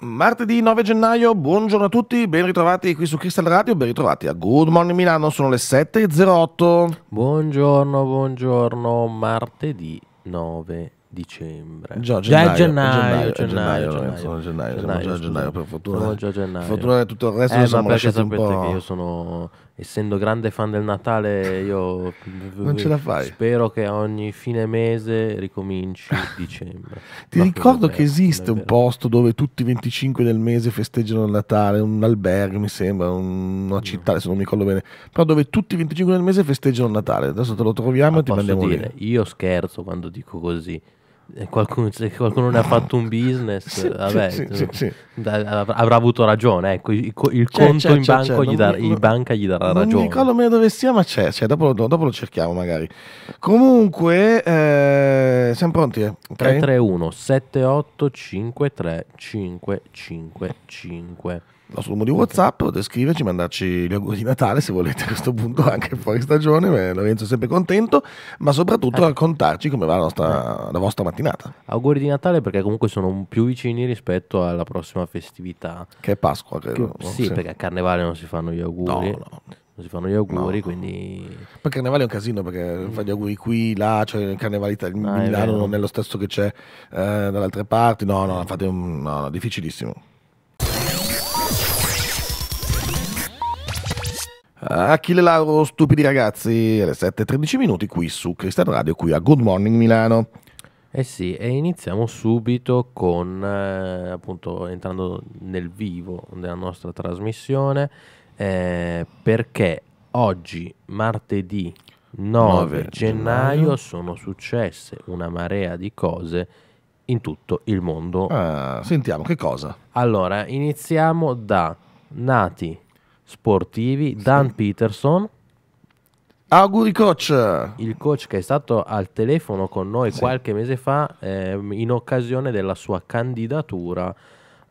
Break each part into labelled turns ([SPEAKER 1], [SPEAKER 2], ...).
[SPEAKER 1] Martedì 9 gennaio, buongiorno a tutti, ben ritrovati qui su Crystal Radio, ben ritrovati a Good Morning Milano, sono le 7.08. Buongiorno, buongiorno, martedì
[SPEAKER 2] 9
[SPEAKER 1] dicembre. Già, gennaio, già gennaio, gennaio, gennaio, gennaio, sono gennaio, gennaio, gennaio, per fortuna. Sono già gennaio. Per fortuna tutto il resto eh, siamo lasciati un po'. Io
[SPEAKER 2] sono essendo grande fan del Natale, io non ce la fai. Spero che ogni fine mese ricominci dicembre.
[SPEAKER 1] Ti Ma ricordo che esiste un posto dove tutti i 25 del mese festeggiano il Natale, un albergo, mi sembra, una no. città, adesso non mi ricordo bene, però dove tutti i 25 del mese festeggiano il Natale. Adesso te lo troviamo Ma e ti mandiamo dire, lì. Io
[SPEAKER 2] scherzo quando dico così eh, qualcuno, se qualcuno ne ha fatto un business, vabbè, sì, sì, sì, avrà avuto ragione. Ecco, il, il conto c'è, in, banco gli dar, non, banca gli
[SPEAKER 1] darà non ragione. Non ricordo meno dove sia, ma c'è. c'è dopo, dopo, lo cerchiamo, magari. Comunque, eh, siamo pronti. Eh? Okay? 331 78 53 555 il nostro numero di WhatsApp, potete scriverci, mandarci gli auguri di Natale se volete a questo punto, anche fuori stagione. Lorenzo è sempre contento, ma soprattutto eh. raccontarci come va la, nostra, eh. la, vostra mattinata. Auguri di Natale perché comunque sono più vicini rispetto
[SPEAKER 2] alla prossima festività.
[SPEAKER 1] Che è Pasqua, credo. Che, sì, sì, perché a
[SPEAKER 2] Carnevale non si fanno gli auguri. No, no Non
[SPEAKER 1] si fanno gli auguri, no. quindi... Poi Carnevale è un casino perché mm. fa gli auguri qui, là, cioè il Carnevale Italia, ah, Milano è non è lo stesso che c'è eh, dall'altra parte, no, no, eh. fate un, no, no, difficilissimo. Achille Lauro, stupidi ragazzi, alle 7.13 minuti qui su Cristian Radio, qui a Good Morning Milano. Eh sì, e iniziamo subito con, eh,
[SPEAKER 2] appunto, entrando nel vivo della nostra trasmissione, eh, perché oggi, martedì 9, 9 gennaio, gennaio, sono successe una marea di cose in tutto il mondo. Ah, sentiamo, che cosa? Allora, iniziamo da nati sportivi, Dan Peterson. Auguri coach! Il coach che è stato al telefono con noi sì. qualche mese fa eh, in occasione della sua candidatura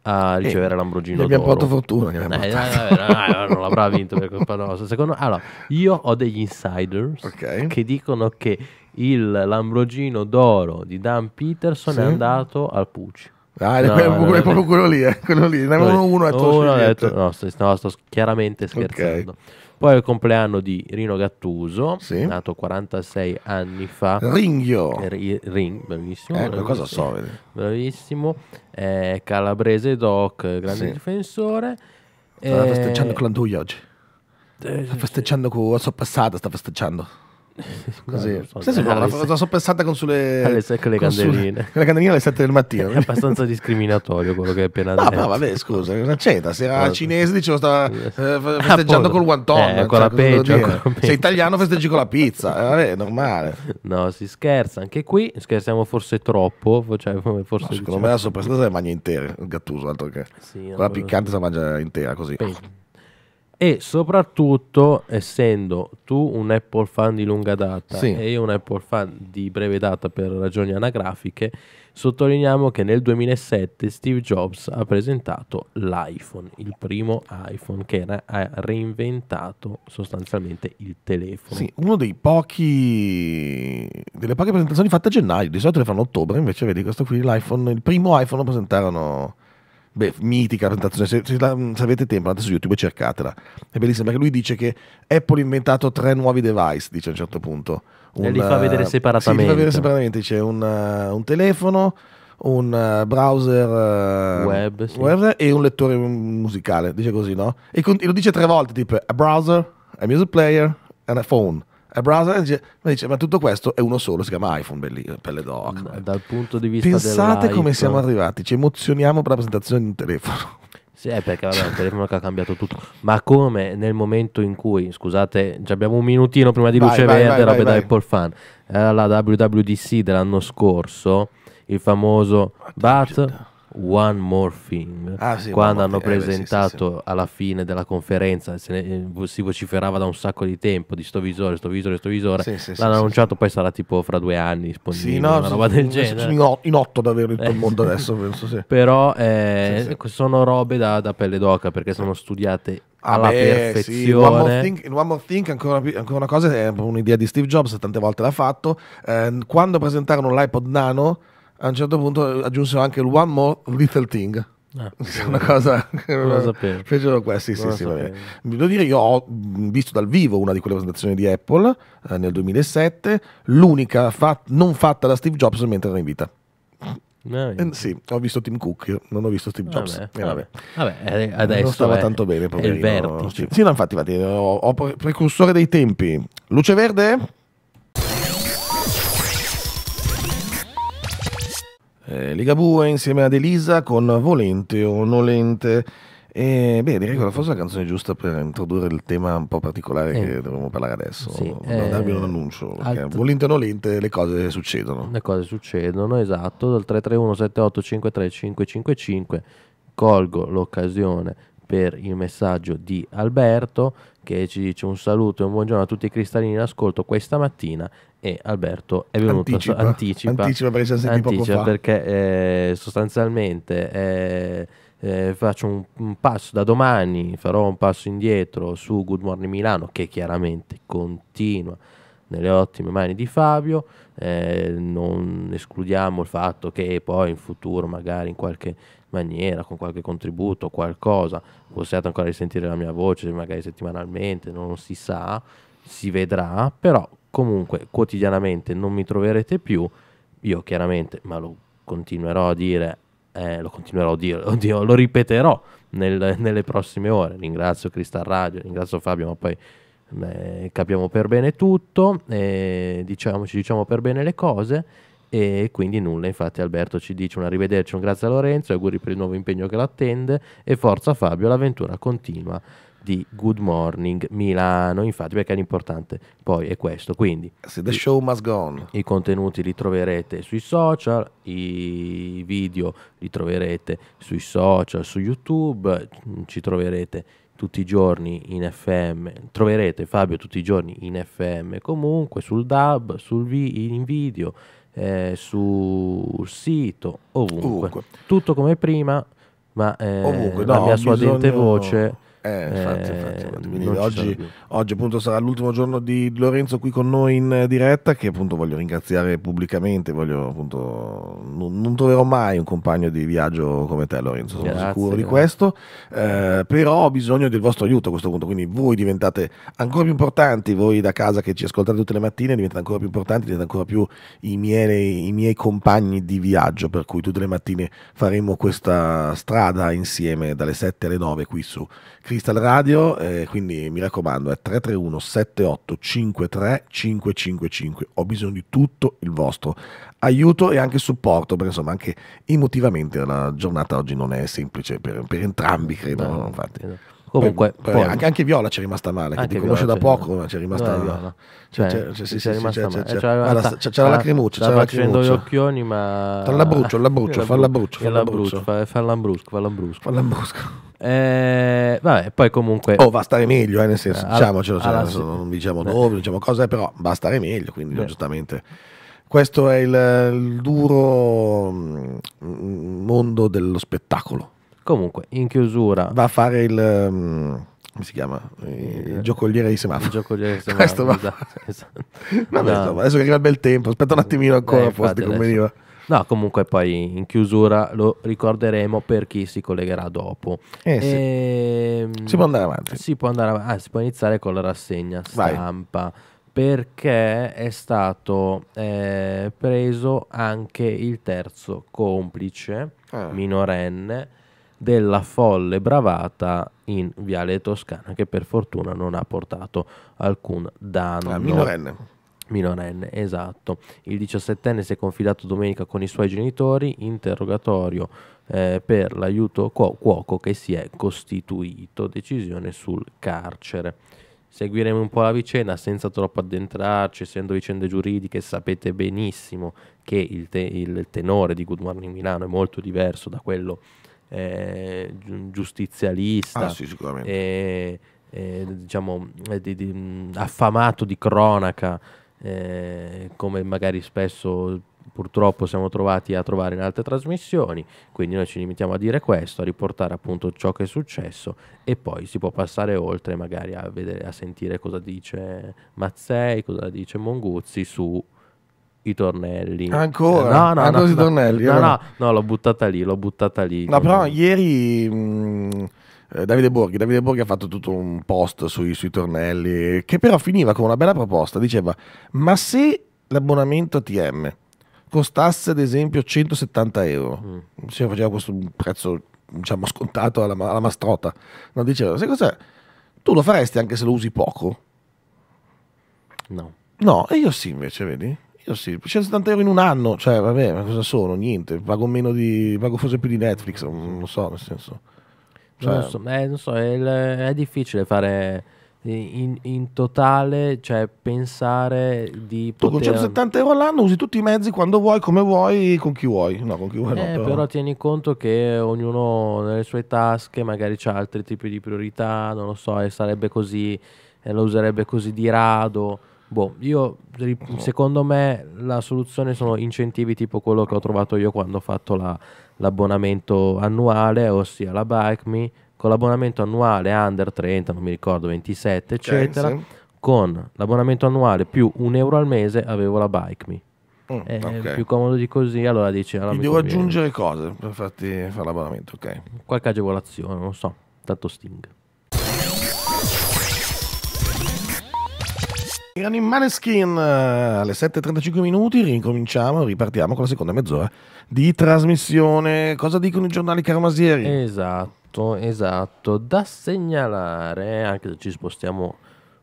[SPEAKER 2] a eh, ricevere eh, l'Ambrogino. Ne abbiamo fatto fortuna. non l'avrà vinto per colpa nostra. Secondo, allora, io ho degli insiders okay. che dicono che il Lambrogino d'oro di Dan Peterson sì. è andato al Pucci. Ah, no, quello, no, quello, no, proprio quello lì, eh, quello lì. Ne avevano uno e uno ha detto, no, sto, no, sto chiaramente scherzando. Okay. Poi il compleanno di Rino Gattuso, sì. nato 46 anni fa. Ringhio. ring, bravissimo. Eh, cosa so? Vedi. Bravissimo. Eh, calabrese
[SPEAKER 1] doc, grande sì.
[SPEAKER 2] difensore. Sta eh, festeggiando con
[SPEAKER 1] la oggi. Eh, sta festeggiando con la sua passata, sta festeggiando. Così. So, sì, la, la pensata con sulle alle con le candeline. Su, con le candeline alle 7 del mattino. È abbastanza
[SPEAKER 2] discriminatorio quello che hai
[SPEAKER 1] appena detto. No, no vabbè, scusa, non c'entra. Se era cinese dicevo stava eh, ah, festeggiando ah, col wonton. Eh, cioè, con peggio, Se italiano festeggi con la pizza, eh, vabbè, è normale. No, si scherza,
[SPEAKER 2] anche qui scherziamo forse troppo. Cioè, forse no, secondo diciamo... me la sorpresa
[SPEAKER 1] se la mangia intera, il gattuso, altro che. Sì, Quella piccante se la mangia intera così. Pe-
[SPEAKER 2] e soprattutto, essendo tu un Apple fan di lunga data sì. e io un Apple fan di breve data per ragioni anagrafiche, sottolineiamo che nel 2007 Steve Jobs
[SPEAKER 1] ha presentato
[SPEAKER 2] l'iPhone, il primo iPhone che era, ha reinventato sostanzialmente il telefono. Sì,
[SPEAKER 1] uno dei pochi delle poche presentazioni fatte a gennaio, di solito le fanno a ottobre, invece vedi questo qui l'iPhone, il primo iPhone lo presentarono beh, mitica presentazione, se, se, la, mm, se, avete tempo andate su YouTube e cercatela, è bellissima perché lui dice che Apple ha inventato tre nuovi device, dice a un certo punto. Un, e li fa vedere separatamente. Eh, sì, li fa vedere separatamente, dice un, eh, un telefono, un eh, browser web, sì. web, e un lettore mm, musicale, dice così, no? E, con, e lo dice tre volte, tipo a browser, a music player, and a phone browser, dice, ma dice, ma tutto questo è uno solo, si chiama iPhone, bellino, pelle d'oca. Ma dal punto di vista Pensate come siamo arrivati, ci emozioniamo per la presentazione di un telefono. Sì, è eh, perché vabbè, è un telefono che ha cambiato tutto. Ma come nel momento in
[SPEAKER 2] cui, scusate, abbiamo un minutino prima di luce vai, verde, vai, robe da Apple fan, era la WWDC dell'anno scorso, il famoso Bat. One More Thing, ah, sì, quando hanno thing. presentato eh, beh, sì, alla fine della conferenza, se ne, si vociferava da un sacco di tempo di sto visore, sto visore, sto visore, l'hanno annunciato, poi sarà tipo fra due anni
[SPEAKER 1] sì, no, una roba del genere. In otto avere tutto il eh. mondo adesso, penso,
[SPEAKER 2] Però eh, ecco, sono robe da, da pelle d'oca perché sono studiate ah, alla beh, perfezione. Sì. One More Thing,
[SPEAKER 1] One More Thing ancora, ancora, una cosa, è un'idea di Steve Jobs, tante volte l'ha fatto. Eh, quando presentarono l'iPod Nano, a un certo punto aggiunsero anche il One More Little Thing. Ah, una cosa che lo sapevo. fecero questi sì, sì, sì, devo dire io ho visto dal vivo una di quelle presentazioni di Apple eh, nel 2007 l'unica fat- non fatta da Steve Jobs mentre era in vita eh, eh sì, ho visto Tim Cook, io non ho visto Steve Jobs. Vabbè, eh, vabbè. vabbè adesso non stava è, tanto bene. È il Sì, no, infatti, infatti ho, ho precursore dei tempi. Luce verde? eh, Ligabue insieme ad Elisa con Volente o Nolente. E beh, direi che la forse la canzone giusta per introdurre il tema un po' particolare eh. che dovremmo parlare adesso. Sì, eh, darvi un annuncio. Alt... Volente o nolente le cose
[SPEAKER 2] succedono. Le cose succedono, esatto. Dal 331-7853-555 colgo l'occasione per il messaggio di Alberto che ci dice un saluto e un buongiorno a tutti i cristallini in ascolto questa mattina e Alberto è venuto anticipa, so, anticipa, anticipa perché, siamo anticipa perché eh, sostanzialmente eh, eh, faccio un, un, passo da domani farò un passo indietro su Good Morning Milano che chiaramente continua nelle ottime mani di Fabio eh, non escludiamo il fatto che poi in futuro magari in qualche maniera con qualche contributo qualcosa possiate ancora risentire la mia voce magari settimanalmente non si sa si vedrà, però comunque quotidianamente non mi troverete più, io chiaramente, ma lo continuerò a dire, eh, lo continuerò a dire, oddio, lo ripeterò nel, nelle prossime ore. Ringrazio Cristal Radio, ringrazio Fabio, ma poi eh, capiamo per bene tutto, eh, diciamoci diciamo per bene le cose e quindi nulla. Infatti, Alberto ci dice un arrivederci, un grazie a Lorenzo, auguri per il nuovo impegno che l'attende e forza Fabio, l'avventura continua di Good Morning Milano, infatti perché l'importante poi è questo, quindi Se the show must go on. i contenuti li troverete sui social, i video li troverete sui social, su YouTube, mm, ci troverete tutti i giorni in FM, troverete Fabio tutti i giorni in FM comunque, sul DAB, sul vi, in video, eh, sul sito, ovunque. ovunque. Tutto come prima,
[SPEAKER 1] ma eh, ovunque, no, la mia suadente bisogno... voce eh, eh, infatti, infatti, quindi oggi, oggi, appunto sarà l'ultimo giorno di Lorenzo qui con noi in eh, diretta che appunto voglio ringraziare pubblicamente, voglio appunto non, non troverò mai un compagno di viaggio come te Lorenzo, sono grazie, sicuro grazie. di questo, eh, però ho bisogno del vostro aiuto a questo punto, quindi voi diventate ancora più importanti, voi da casa che ci ascoltate tutte le mattine diventate ancora più importanti, diventate ancora più i miei, i miei compagni di viaggio, per cui tutte le mattine faremo questa strada insieme dalle 7 alle 9 qui su Crystal Radio, eh, quindi mi raccomando è 331 78 53 555, ho bisogno di tutto il vostro aiuto e anche supporto, perché insomma anche emotivamente la giornata oggi non è semplice per, per entrambi credo. No, infatti. Eh no. Comunque, poi, poi, anche, anche, Viola ci è rimasta male, che ti conosce da poco, ma ci è rimasta male. C'è certo, certo. cioè, la lacrimuccia, c'è la lacrimuccia. gli occhioni, ma... Tra l'abruccio, l'abruccio, fa l'abruccio, fa l'abruccio.
[SPEAKER 2] Fa l'ambrusco, fa
[SPEAKER 1] l'ambrusco. Fa l'ambrusco. Eh, vabbè, poi comunque... Oh, va a stare meglio, eh, nel senso, ah, diciamocelo, cioè, ah, non diciamo Beh. dove, diciamo cosa, però va a stare meglio, quindi Beh. giustamente... Questo è il, il duro mm, mm, mondo dello spettacolo. Comunque, in chiusura... Va a fare il... Um, come si chiama? Il giocoliere di semaforo. Il giocoliere di semaforo. Questo va. Esatto, esatto. no, no. Adesso che arriva il bel tempo, aspetta un eh, attimino
[SPEAKER 2] ancora, eh, come veniva. No, comunque poi in chiusura lo ricorderemo per chi si collegherà dopo. Eh, sì. Ehm, si può andare avanti. Si può, andare av- ah, si può iniziare con la rassegna stampa. Vai. Perché è stato eh, preso anche il terzo complice ah. minorenne della folle bravata in Viale Toscana che per fortuna non ha portato alcun danno. Ah, minorenne. Minorenne, esatto. Il 17enne si è confidato domenica con i suoi genitori, interrogatorio eh, per l'aiuto cuoco che si è costituito, decisione sul carcere. Seguiremo un po' la vicenda senza troppo addentrarci, essendo vicende giuridiche sapete benissimo che il, te il tenore di Good Morning Milano è molto diverso da quello eh, eh, giustizialista, ah, sì, diciamo, eh, eh, diciamo, di, di, affamato di cronaca, eh, come magari spesso purtroppo siamo trovati a trovare in altre trasmissioni, quindi noi ci limitiamo a dire questo, a riportare appunto ciò che è successo e poi si può passare oltre magari a, vedere, a sentire cosa dice Mazzei, cosa dice Monguzzi su i tornelli.
[SPEAKER 1] Ancora? No, no, ancora no, i no, tornelli. No, no,
[SPEAKER 2] no, l'ho buttata lì, l'ho buttata lì. No, però
[SPEAKER 1] ieri... Mh, mm, eh, Davide Borghi. Davide Borghi ha fatto tutto un post sui, sui tornelli, che però finiva con una bella proposta. Diceva: Ma se l'abbonamento TM costasse ad esempio 170 euro, mm. si cioè, faceva questo prezzo diciamo scontato alla, alla mastrota, no, diceva: Sai cos'è? Tu lo faresti anche se lo usi poco? No. No, e io sì invece, vedi? Io sì, 170 euro in un anno, cioè vabbè, ma cosa sono? Niente, pago meno di, pago forse più di Netflix, non lo so, nel senso. Cioè, non so,
[SPEAKER 2] eh, non so è, è, difficile fare in, in, totale, cioè pensare di... Tu poter... con 170
[SPEAKER 1] euro all'anno usi tutti i mezzi quando vuoi, come vuoi, con chi vuoi. No, con chi vuoi eh, no, però... però...
[SPEAKER 2] tieni conto che ognuno nelle sue tasche magari ha altri tipi di priorità, non lo so, e sarebbe così, e lo userebbe così di rado. Boh, io secondo me la soluzione sono incentivi tipo quello che ho trovato io quando ho fatto la, l'abbonamento annuale, ossia la Bike Me, con l'abbonamento annuale under 30, non mi ricordo, 27, okay, eccetera. Sì. Con l'abbonamento annuale più un euro al mese avevo la Bike Me.
[SPEAKER 1] Mm, eh, è okay. più
[SPEAKER 2] comodo di così, allora dici... Allora ah, devo aggiungere
[SPEAKER 1] cose per farti fare l'abbonamento, ok. Qualche agevolazione, non so, tanto Sting. Erano in Maneskin eh, alle 7.35 minuti, ricominciamo, ripartiamo con la seconda mezz'ora di trasmissione. Cosa dicono i giornali caromasieri? Esatto, esatto. Da segnalare, anche se ci spostiamo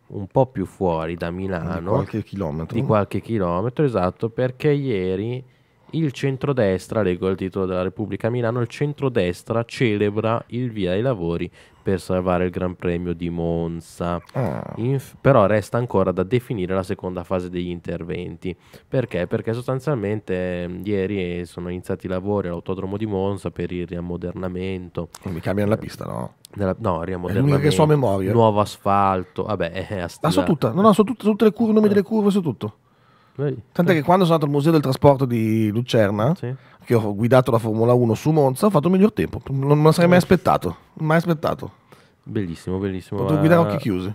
[SPEAKER 2] un po' più fuori da Milano. Di qualche chilometro. Di qualche chilometro, esatto, perché ieri il centrodestra, leggo il titolo della Repubblica Milano, il centrodestra celebra il via ai lavori per salvare il Gran Premio di Monza. Ah. Inf- però resta ancora da definire la seconda fase degli interventi. Perché? Perché sostanzialmente mh, ehm, ieri eh, sono iniziati i lavori all'autodromo di Monza per il riammodernamento. Non oh, mi cambiano la pista, no? Della, no, riammodernamento. che so a memoria. Nuovo asfalto. Vabbè, è eh, eh, a
[SPEAKER 1] stila. ah, so tutta, no, no, so tutta, tutte le curve, nomi delle curve, so tutto. Tant'è che quando sono andato al museo del trasporto di Lucerna, sì. che ho guidato la Formula 1 su Monza, ho fatto il miglior tempo. Non me lo sarei mai eh. aspettato. Mai aspettato. Bellissimo, bellissimo. Ho guidato occhi chiusi.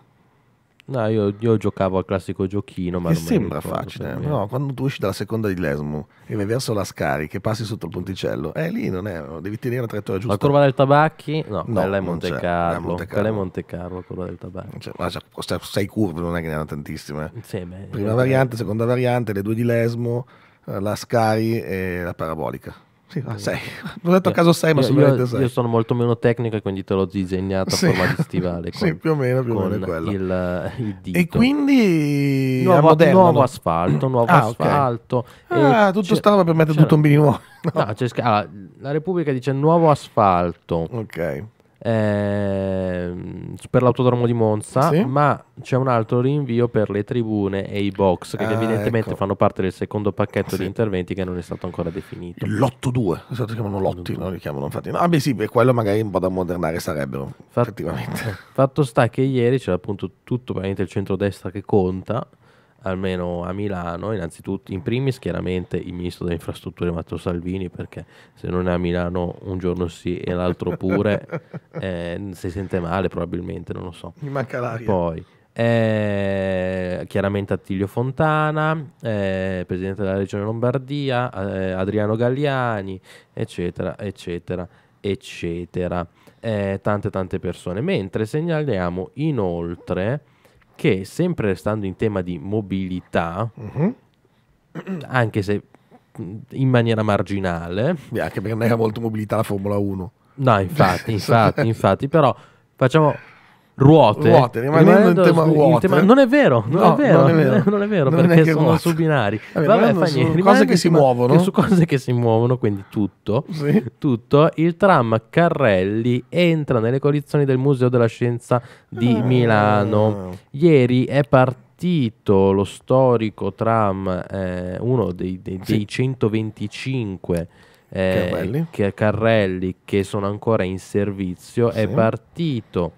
[SPEAKER 1] No, io, io, giocavo al classico giochino, ma... Che sembra facile, no? Quando tu esci dalla seconda di Lesmo e vai verso la scarica che passi sotto il ponticello, eh lì non è, devi tenere la traiettoria giusta. La curva del tabacchi? No, no quella è Monte Carlo. è Monte Carlo. Quella è Monte Carlo, la curva del tabacchi. Cioè, ma cioè, sei curve, non è che ne hanno tantissime. Insieme. beh, Prima variante, seconda variante, le due di Lesmo, eh, la Scari e la parabolica. Sì, no, ah, sei. Ho detto a caso 6, ma sicuramente 6. Io,
[SPEAKER 2] sono molto meno tecnico e quindi te l'ho disegnato sì. a forma di stivale. Con, sì, più o meno, più o meno quello. Il, eh, il dito. E
[SPEAKER 1] quindi nuovo, nuovo
[SPEAKER 2] asfalto, nuovo ah, asfalto.
[SPEAKER 1] Okay. Ah, tutto stava per mettere tutto un bini nuovo.
[SPEAKER 2] No. No, ah, la Repubblica dice nuovo asfalto. Ok eh, per l'autodromo di Monza, sì? ma c'è un altro rinvio per le tribune e i box che ah, evidentemente ecco. fanno parte del secondo pacchetto ah, sì. di interventi
[SPEAKER 1] che non è stato ancora definito. Lotto 2, si chiamano lotti, no? li chiamano infatti. No, ah, beh sì, beh, quello magari un po' da modernare sarebbero, Fat- effettivamente. Fatto sta che ieri c'era appunto tutto il
[SPEAKER 2] centrodestra che conta, almeno a Milano, innanzitutto in primis chiaramente il ministro delle infrastrutture Matteo Salvini, perché se non è a Milano un giorno sì e l'altro pure, eh, si sente male probabilmente, non lo so. Mi manca l'aria. Poi, eh, chiaramente Attilio Fontana, eh, presidente della regione Lombardia, eh, Adriano Galliani, eccetera, eccetera, eccetera. Eh, tante tante persone. Mentre segnaliamo inoltre che sempre restando in tema di mobilità, uh-huh. anche se in maniera marginale... E anche perché non era molto mobilità la Formula 1. No, infatti, infatti, infatti, però facciamo ruote. Ruote, rimanendo, rimanendo in tema ruote. In tema, non è vero, non, no, è vero non è vero, non è vero non perché sono ruote. su binari. Vabbè, Vabbè fa niente, su cose che si muovono. Che su cose che si muovono, quindi tutto, sì. tutto. Il tram Carrelli entra nelle collezioni del Museo della Scienza di ah. Milano. Ieri è partito lo storico tram, eh, uno dei, dei, sì. dei 125 eh, Carrelli. Che, Carrelli. che sono ancora in servizio, sì. è partito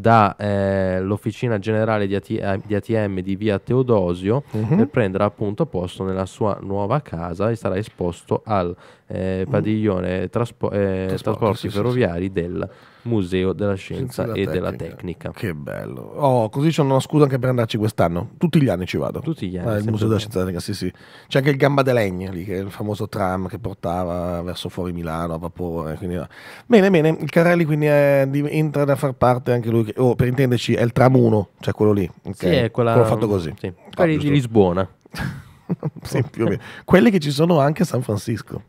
[SPEAKER 2] dall'Officina eh, generale di, AT- eh, di, ATM di via Teodosio uh-huh. per prendere appunto posto nella sua nuova casa e sarà esposto al eh, mm. padiglione traspo- eh, trasporti, trasporti sì, ferroviari sì, del Museo della Scienza e tecnica. della Tecnica. Che
[SPEAKER 1] bello. Oh, così c'è una scusa anche per andarci quest'anno. Tutti gli anni ci vado. Tutti gli anni. Ah, il Museo della Scienza della Tecnica, sì, sì. C'è anche il Gamba de Legna lì, che è il famoso tram che portava verso fuori Milano a vapore. Quindi... Bene, bene. Il Carelli quindi è... entra da far parte anche lui che, oh, per intenderci, è il tram 1, cioè quello lì. Okay? Sì, è quella... Quello fatto così. Sì. Ah, di Lisbona. sì, più o meno. Quelli che ci sono anche a San Francisco.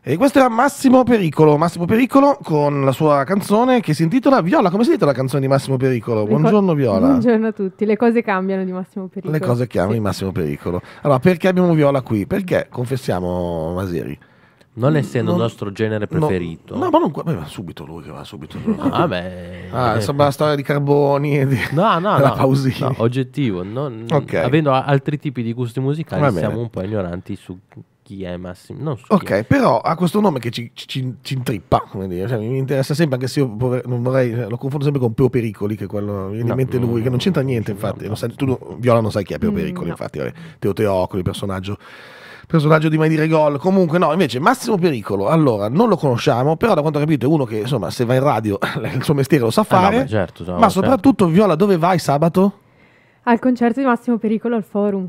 [SPEAKER 1] E questo era Massimo Pericolo, Massimo Pericolo con la sua canzone che si intitola Viola. Come si intitola la canzone di Massimo Pericolo? Buongiorno Viola. Buongiorno
[SPEAKER 3] a tutti, le cose cambiano di Massimo Pericolo. Le cose cambiano sì. di
[SPEAKER 1] Massimo Pericolo. Allora, perché abbiamo Viola qui? Perché, confessiamo Maseri, non mm, essendo il nostro genere preferito. No, no ma non beh, va subito lui che va subito. Lui. No, vabbè. Ah, eh. la storia di Carboni e di no, no, no, Pausini. No,
[SPEAKER 2] oggettivo, non, okay.
[SPEAKER 1] avendo altri tipi di gusti musicali siamo un
[SPEAKER 2] po' ignoranti su chi è Massimo. Non su
[SPEAKER 1] ok, però ha questo nome che ci, ci, ci intrippa, come dire. Cioè, mi interessa sempre, anche se io non vorrei, cioè, lo confondo sempre con Peo Pericoli, che è quello, viene in mente lui, che non c'entra niente, infatti. Sai, tu, Viola, non sai chi è Peo mm, Pericoli, infatti, Teo Teocoli, personaggio personaggio di mai dire gol. Comunque, no, invece, Massimo Pericolo. Allora, non lo conosciamo, però, da quanto ho capito, è uno che insomma, se va in radio, il suo mestiere lo sa fare. Eh no, beh, certo, no, ma certo. soprattutto, Viola, dove vai sabato?
[SPEAKER 3] Al concerto di Massimo Pericolo al forum.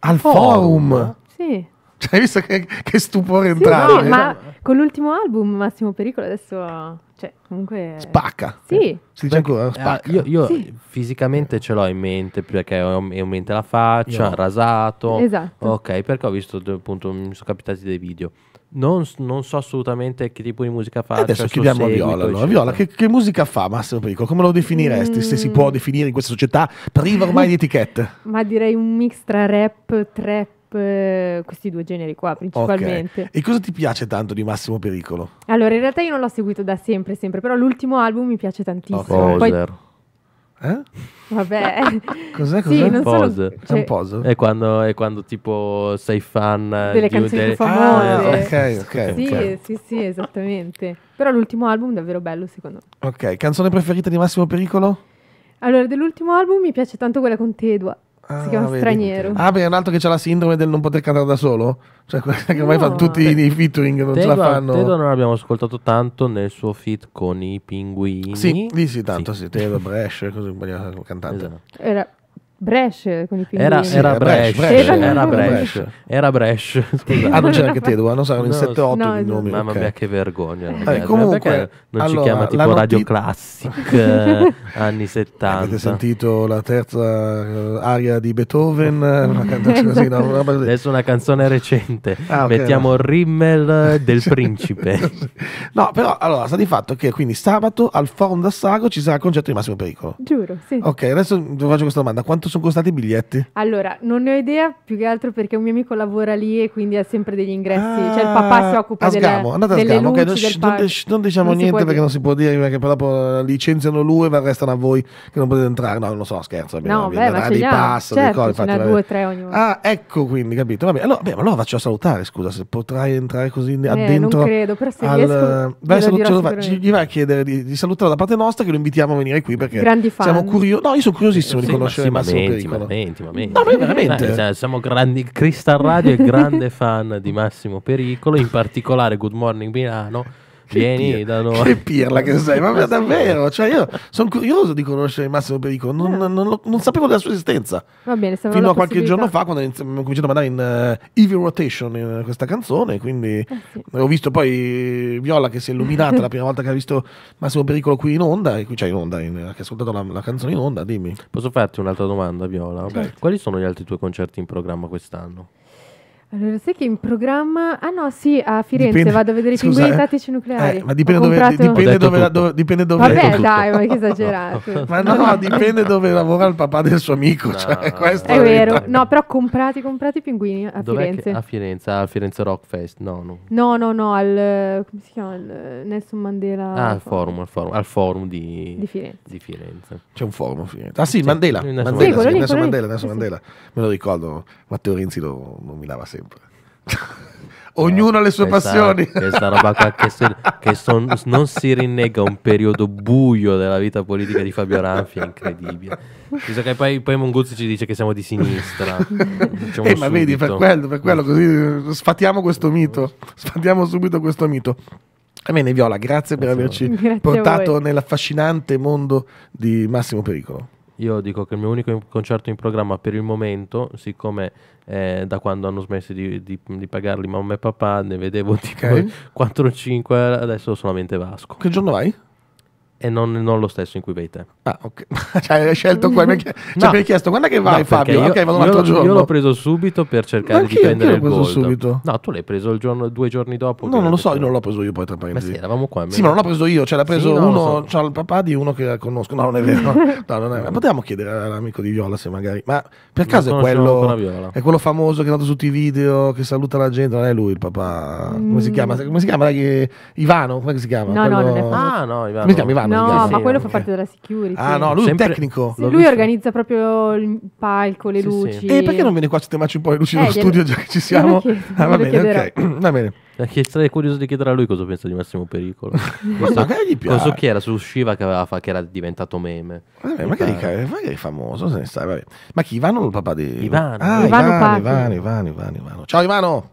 [SPEAKER 1] Al forum? forum? Sì. Cioè, hai visto che, che stupore sì, entrare? No, eh? ma
[SPEAKER 3] con l'ultimo album Massimo Pericolo adesso cioè, comunque... Spacca. Sì. Eh, si dice ancora ah, spacca. io, io sì.
[SPEAKER 2] fisicamente ce l'ho in mente perché ho in mente la faccia, io. rasato. Esatto. Ok, perché ho visto appunto, mi sono capitati dei video.
[SPEAKER 1] Non, non, so assolutamente che tipo di musica fa. Adesso chiediamo a Viola. Allora. Viola, che, che, musica fa Massimo Pericolo? Come lo definiresti, mm. se si mm. può definire in questa società priva ormai di etichette?
[SPEAKER 3] Ma direi un mix tra rap, trap, eh, questi due generi qua principalmente. Okay. E cosa
[SPEAKER 1] ti piace tanto di Massimo Pericolo?
[SPEAKER 3] Allora, in realtà io non l'ho seguito da sempre, sempre, però l'ultimo album mi piace tantissimo. Okay. Poi... Eh? Vabbè, cos'è? cos'è? Sì, non pose. Sono... Cioè... È un pose? È
[SPEAKER 2] quando, è quando tipo sei fan delle canzoni delle... Ah, famose. Ah,
[SPEAKER 3] ok, ok. Sì, okay. sì, sì, esattamente. Però l'ultimo album è davvero bello, secondo
[SPEAKER 1] me. Ok, canzone preferita di Massimo Pericolo?
[SPEAKER 3] Allora, dell'ultimo album mi piace tanto quella con Tedua. Ah, si chiama Straniero. Ah,
[SPEAKER 1] perché è un altro che ha la sindrome del non poter cantare da solo? Cioè, quella che ormai no. fa tutti i, i featuring, non Tego,
[SPEAKER 2] ce la fanno. Tedo non l'abbiamo ascoltato tanto nel suo feat con i pinguini. Sì,
[SPEAKER 1] lì sì, tanto sì. sì Tedo, Brescia, così un cantante. Esatto.
[SPEAKER 3] Era Brescia con i pinguini. Era, era sì, Brescia, Brescia, era
[SPEAKER 1] Brescia, era Brescia. Scusa. Eh, ah, non c'era anche te, Tedua, non saranno in
[SPEAKER 2] no, 7-8 no, i nomi. Mamma okay. mia, che vergogna. Eh, comunque, non allora, ci chiama tipo noti... Radio Classic anni 70. Avete
[SPEAKER 1] sentito la terza eh, aria di Beethoven? Eh, una così, no, una...
[SPEAKER 2] Adesso una canzone recente. Ah, okay, Mettiamo no. Rimmel
[SPEAKER 1] del Principe. no, però allora sta di fatto che quindi sabato al Forum da ci sarà il concetto di Massimo Pericolo.
[SPEAKER 3] Giuro, sì. Ok,
[SPEAKER 1] adesso vi faccio questa domanda. Quanto quanto sono costati i biglietti?
[SPEAKER 3] Allora, non ne ho idea, più che altro perché un mio amico lavora lì e quindi ha sempre degli ingressi. Ah, cioè il papà ah, si occupa delle, sgamo, andate a sgamo, okay, non, non, sh- non, diciamo non niente perché dire. non
[SPEAKER 1] si può dire perché poi dopo licenziano lui e restano a voi che non potete entrare. No, non lo so, scherzo. Abbiamo, no, beh, ma dei cioè, pass, certo, cose, infatti, due, tre ogni Ah, ecco quindi, capito. Vabbè, allora, beh, allora faccio salutare, scusa, se potrai entrare così eh, dentro. Non credo, però se al... riesco, beh, lo va, gli vai a chiedere di, di salutarlo da parte nostra che lo invitiamo a venire qui perché Grandi fan. siamo curiosi. No, io sono curiosissimo di conoscere Massimo menti,
[SPEAKER 2] pericolo. ma veramente. Eh, cioè, siamo grandi, Crystal Radio è grande fan di Massimo Pericolo, in particolare Good Morning Milano
[SPEAKER 1] Vieni pirla, da noi. Che pirla che sei, ma eh, davvero? Cioè io sono curioso di conoscere Massimo Pericolo, non, eh. non, non, non sapevo della sua esistenza.
[SPEAKER 3] Va bene, Fino a qualche giorno
[SPEAKER 1] fa, quando abbiamo cominciato a mandare in uh, eh, Evil Rotation in, uh, questa canzone, quindi eh sì. ho visto poi Viola che si è illuminata la prima volta che ha visto Massimo Pericolo qui in onda, e qui, cioè in onda, in, che ha ascoltato la, la, canzone in onda, dimmi. Posso farti un'altra domanda, Viola? Certo. Quali sono
[SPEAKER 2] gli altri tuoi concerti in programma quest'anno?
[SPEAKER 3] Allora, sai che in programma... Ah no, sì, a Firenze dipende, vado a vedere i pinguini eh, tattici nucleari. Eh, ma dipende dove, comprato... dipende dove,
[SPEAKER 1] dove, dipende dove... Vabbè, dai, ma che esagerato.
[SPEAKER 3] ma no, dipende
[SPEAKER 1] dove lavora il papà del suo amico. No, cioè, questo è
[SPEAKER 3] vero. No, però comprati, comprate i pinguini a Dov'è Firenze. a
[SPEAKER 2] Firenze, al Firenze Rock Fest, no, no.
[SPEAKER 3] No, no, no, al... come si chiama? Al Nelson Mandela... Ah, al
[SPEAKER 2] forum, al forum, al forum di,
[SPEAKER 3] di, Firenze.
[SPEAKER 1] di Firenze. C'è un forum a Firenze. Ah sì, Mandela. Nelson Mandela, Nelson Mandela. Me lo ricordo, Matteo Renzi non mi nominava sempre sempre. Ognuno ha le sue questa, passioni. Questa
[SPEAKER 2] roba qua che, se, che son, non si rinnega un periodo buio della vita politica di Fabio Ranfi è incredibile. Visto che poi, poi Monguzzi ci dice che siamo di sinistra. Diciamo eh, ma vedi, per quello, per quello,
[SPEAKER 1] così eh, sfatiamo questo mito. Sfatiamo subito questo mito. Ebbene, Viola, grazie per averci portato nell'affascinante mondo di Massimo Pericolo.
[SPEAKER 2] Io dico che il mio unico concerto in programma per il momento, siccome eh, da quando hanno smesso di, di, di, pagarli mamma e papà, ne vedevo okay. tipo 4 o 5, adesso solamente Vasco. Che giorno vai? e non, non lo stesso in cui vai te. Ah, ok.
[SPEAKER 1] cioè, hai scelto quello. Mi, cioè, mi hai chiesto quando è che vai, no, Fabio? Io, ok, vado
[SPEAKER 2] un altro giorno. Io l'ho preso subito per cercare di prendere io l'ho preso subito. No, tu l'hai preso il giorno, due giorni
[SPEAKER 1] dopo. No, non lo so, io non l'ho preso io poi tra parentesi. Ma sì, eravamo qua. Sì, ma non l'ho preso io, cioè l'ha preso sì, no, uno, so. cioè il papà di uno che conosco. No, non è vero. no, non è vero. Potevamo chiedere all'amico di Viola se magari. Ma per caso è quello, è quello famoso che è andato su tutti i video, che saluta la gente, non è lui il papà. Come si mm. chiama? Come si chiama? Ivano, come si chiama? No, no, non è Ah, no, Ivano. Come si chiama Ivano? No, sì, ma quello
[SPEAKER 3] anche. fa parte della security. Ah, no, lui è un tecnico. Sì, lui organizza proprio il palco, le luci. E perché non viene
[SPEAKER 1] qua a settemarci un po' le luci dello eh, studio, già che ci siamo? Ah, va bene, ok. Va bene. Eh,
[SPEAKER 2] sarei curioso di chiedere a lui cosa pensa di Massimo Pericolo. ma so, magari gli piace. so chi era su Shiva che, aveva fa,
[SPEAKER 1] che era diventato meme. Vabbè, magari, magari, è famoso, se ne sa. Vabbè. Ma chi Ivano o il papà di Ivano? Ah, Ivano, Ivano, Ivano, Ivano, Ivano. Ciao Ivano!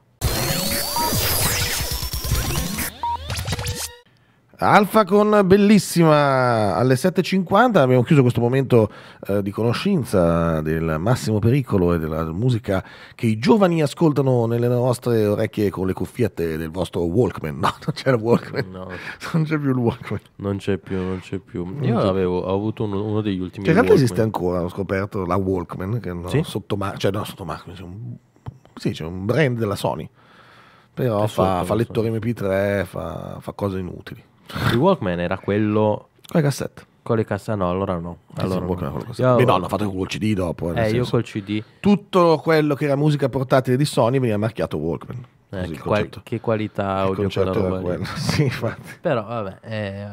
[SPEAKER 1] Alfa con bellissima alle 7.50 abbiamo chiuso questo momento eh, di conoscenza del massimo pericolo e della musica che i giovani ascoltano nelle nostre orecchie con le cuffiette del vostro Walkman. No, non c'è il Walkman. No. Non c'è più il Walkman. Non c'è più, non c'è più. Io c'è. avevo ho avuto uno, uno degli ultimi. Che cioè, in realtà esiste ancora, ho scoperto la Walkman, che no, sì? sotto mar- cioè no, sotto mar- c'è un, sì, c'è un brand della Sony. Però fa, fa lettore MP3, fa, fa cose inutili. Il Walkman era quello... Con le cassette.
[SPEAKER 2] Con le cassette, no, allora no. Allora no. Io... Mia nonna ha fatto col CD dopo. Eh, eh io col
[SPEAKER 1] CD. Tutto quello che era musica portatile di Sony veniva marchiato Walkman. Eh, ecco, che, qual- che, qualità audio quella roba sì,
[SPEAKER 2] Però vabbè,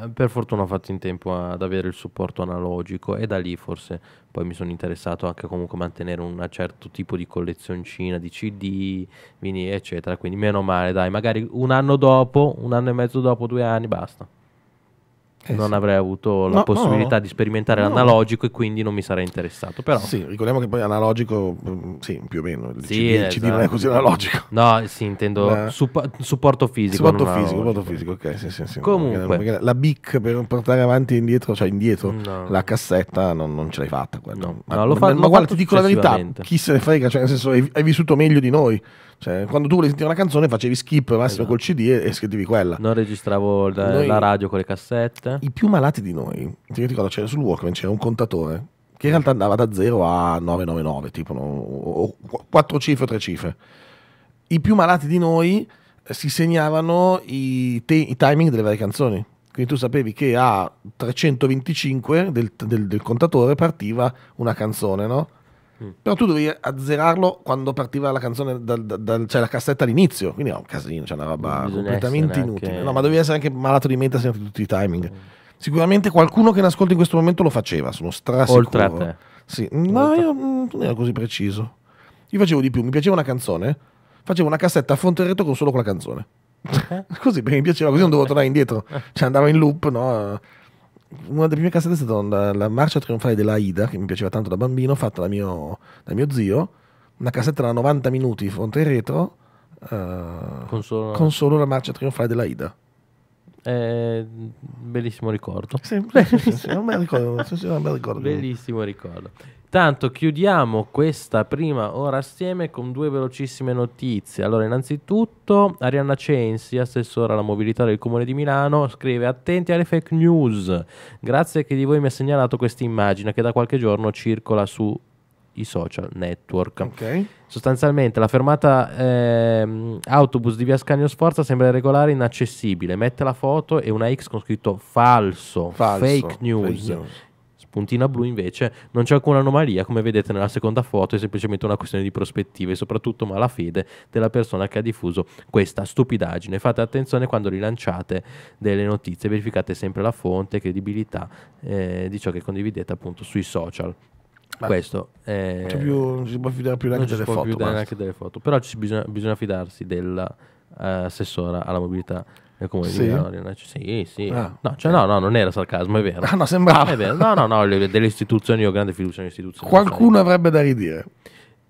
[SPEAKER 2] eh,
[SPEAKER 1] per fortuna ho fatto in tempo ad
[SPEAKER 2] avere il supporto analogico e da lì forse poi mi sono interessato anche comunque a mantenere un certo tipo di collezioncina di CD, vinili, eccetera. Quindi meno male, dai, magari un anno dopo, un anno e mezzo dopo, due anni, basta. Eh non sì. avrei avuto la no, possibilità no, no. di sperimentare l'analogico e quindi non mi sarei interessato. Però...
[SPEAKER 1] Sì, ricordiamo che poi analogico, mm, sì, più o meno, il, sì, CD, esatto. CD non è esatto. così analogico. No, sì, intendo la... supporto fisico. Supporto fisico, supporto fisico, ok, sì, sì, sì. Comunque. Perché la BIC per portare avanti e indietro, cioè indietro, la cassetta non, non ce l'hai fatta. Guarda. No, ma, ma guarda, ti dico la verità, chi se ne frega, cioè nel senso hai, hai vissuto meglio di noi. Cioè, quando tu volevi sentire una canzone facevi skip massimo esatto. col CD e, e scrivevi quella. Non registravo la, noi, la,
[SPEAKER 2] radio con le cassette.
[SPEAKER 1] I più malati di noi, ti ricordo, c'era sul Walkman c'era un contatore che in realtà andava da 0 a 999, tipo no, o, o 4 cifre o 3 cifre. I più malati di noi eh, si segnavano i, i timing delle varie canzoni. Quindi tu sapevi che a 325 del, del, del contatore partiva una canzone, no? Però mm. tu dovevi azzerarlo quando partiva la canzone, dal, dal, cioè la cassetta all'inizio. Quindi è un casino, c'è una roba completamente inutile. Anche... No, ma dovevi essere anche malato di mente senza tutti i timing. Mm. Sicuramente qualcuno che ne ascolta in questo momento lo faceva, sono strasicuro. Oltre a te. Sì, no, io mm, non ero così preciso. Io facevo di più, mi piaceva una canzone, facevo una cassetta a fonte retto con solo quella canzone. Eh? così perché mi piaceva, così non dovevo tornare indietro. Cioè andavo in loop, no? una delle prime cassette è stata la, la marcia trionfale della Ida, che mi piaceva tanto da bambino, fatta da mio, da mio zio, una cassetta da 90 minuti fronte e retro, eh, con, solo... con solo la marcia trionfale della Ida. Eh, bellissimo ricordo. Sì, sì, un bel ricordo, sì, un bel ricordo.
[SPEAKER 2] Bellissimo ricordo. Tanto chiudiamo questa prima ora assieme con due velocissime notizie. Allora, innanzitutto Arianna Censi, assessora alla mobilità del Comune di Milano, scrive attenti alle fake news. Grazie che di voi mi ha segnalato questa immagine che da qualche giorno circola su i social network. Okay. Sostanzialmente la fermata eh, autobus di via Scagno Sforza sembra irregolare e inaccessibile. Mette la foto e una X con scritto falso, falso fake, news. fake, news. Spuntina blu invece non c'è alcuna anomalia, come vedete nella seconda foto, è semplicemente una questione di prospettive e soprattutto malafede della persona che ha diffuso questa stupidaggine. Fate attenzione quando rilanciate delle notizie, verificate sempre la fonte e credibilità eh, di ciò che condividete appunto sui social. Beh, questo eh, è... più, non si può fidare più neanche, delle, foto, più neanche delle foto, però bisogna, bisogna, fidarsi dell'assessora eh, uh, alla mobilità del eh, comune sì. di Milano. Sì, sì. Ah, no, cioè, no, no, non era sarcasmo, è vero. Ah, no, sembrava. Ah, è vero. No, no, no, le, delle istituzioni, io ho grande fiducia nelle istituzioni. Qualcuno
[SPEAKER 1] avrebbe da ridire.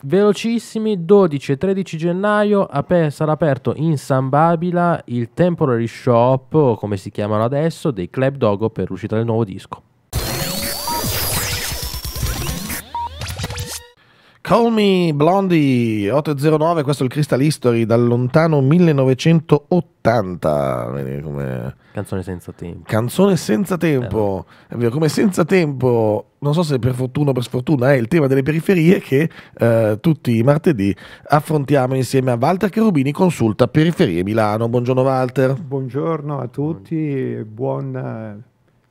[SPEAKER 2] Velocissimi, 12 e 13 gennaio aper- sarà aperto in San Babila il temporary shop, come si chiamano adesso, dei Club Dogo per l'uscita del nuovo disco.
[SPEAKER 1] Call Me Blondie 809, questo è il Crystal History dal lontano 1980. Come... Canzone senza tempo. Canzone senza tempo, eh. è vero, come senza tempo, non so se per fortuna o per sfortuna, è il tema delle periferie che eh, tutti i martedì affrontiamo insieme a Walter Cherubini, consulta Periferie Milano. Buongiorno Walter.
[SPEAKER 4] Buongiorno a tutti, buon eh,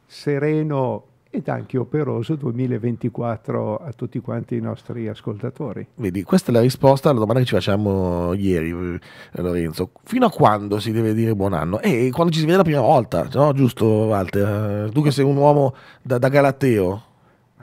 [SPEAKER 4] sereno ed anche operoso 2024 a tutti quanti i nostri ascoltatori.
[SPEAKER 1] Vedi, questa è la risposta alla domanda che ci facciamo ieri, eh, Lorenzo. Fino a quando si deve dire buon anno? E eh, quando ci si vede la prima volta, no? giusto Walter? Eh, tu che sei un uomo da, da Galateo.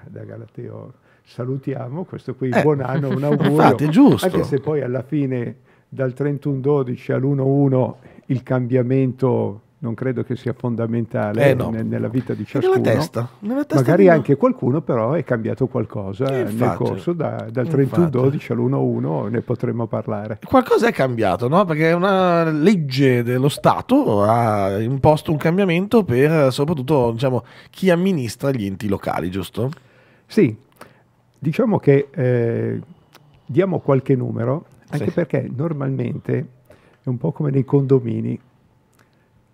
[SPEAKER 1] Da Galateo salutiamo, questo qui eh, buon anno, un augurio.
[SPEAKER 4] Infatti è giusto. Anche se poi alla fine dal 31-12 all'1-1 il cambiamento non credo che sia fondamentale eh no. ne, nella vita di ciascuno. Nella testa, nella testa Magari anche no. qualcuno però è cambiato qualcosa eh, infatti, nel corso, da, dal 31-12 all'1-1 ne potremmo parlare.
[SPEAKER 1] Qualcosa è cambiato, no? perché una legge dello Stato ha imposto un cambiamento per soprattutto diciamo, chi amministra gli enti locali, giusto? Sì, diciamo che eh,
[SPEAKER 4] diamo qualche numero, anche sì. perché normalmente è un po' come nei condomini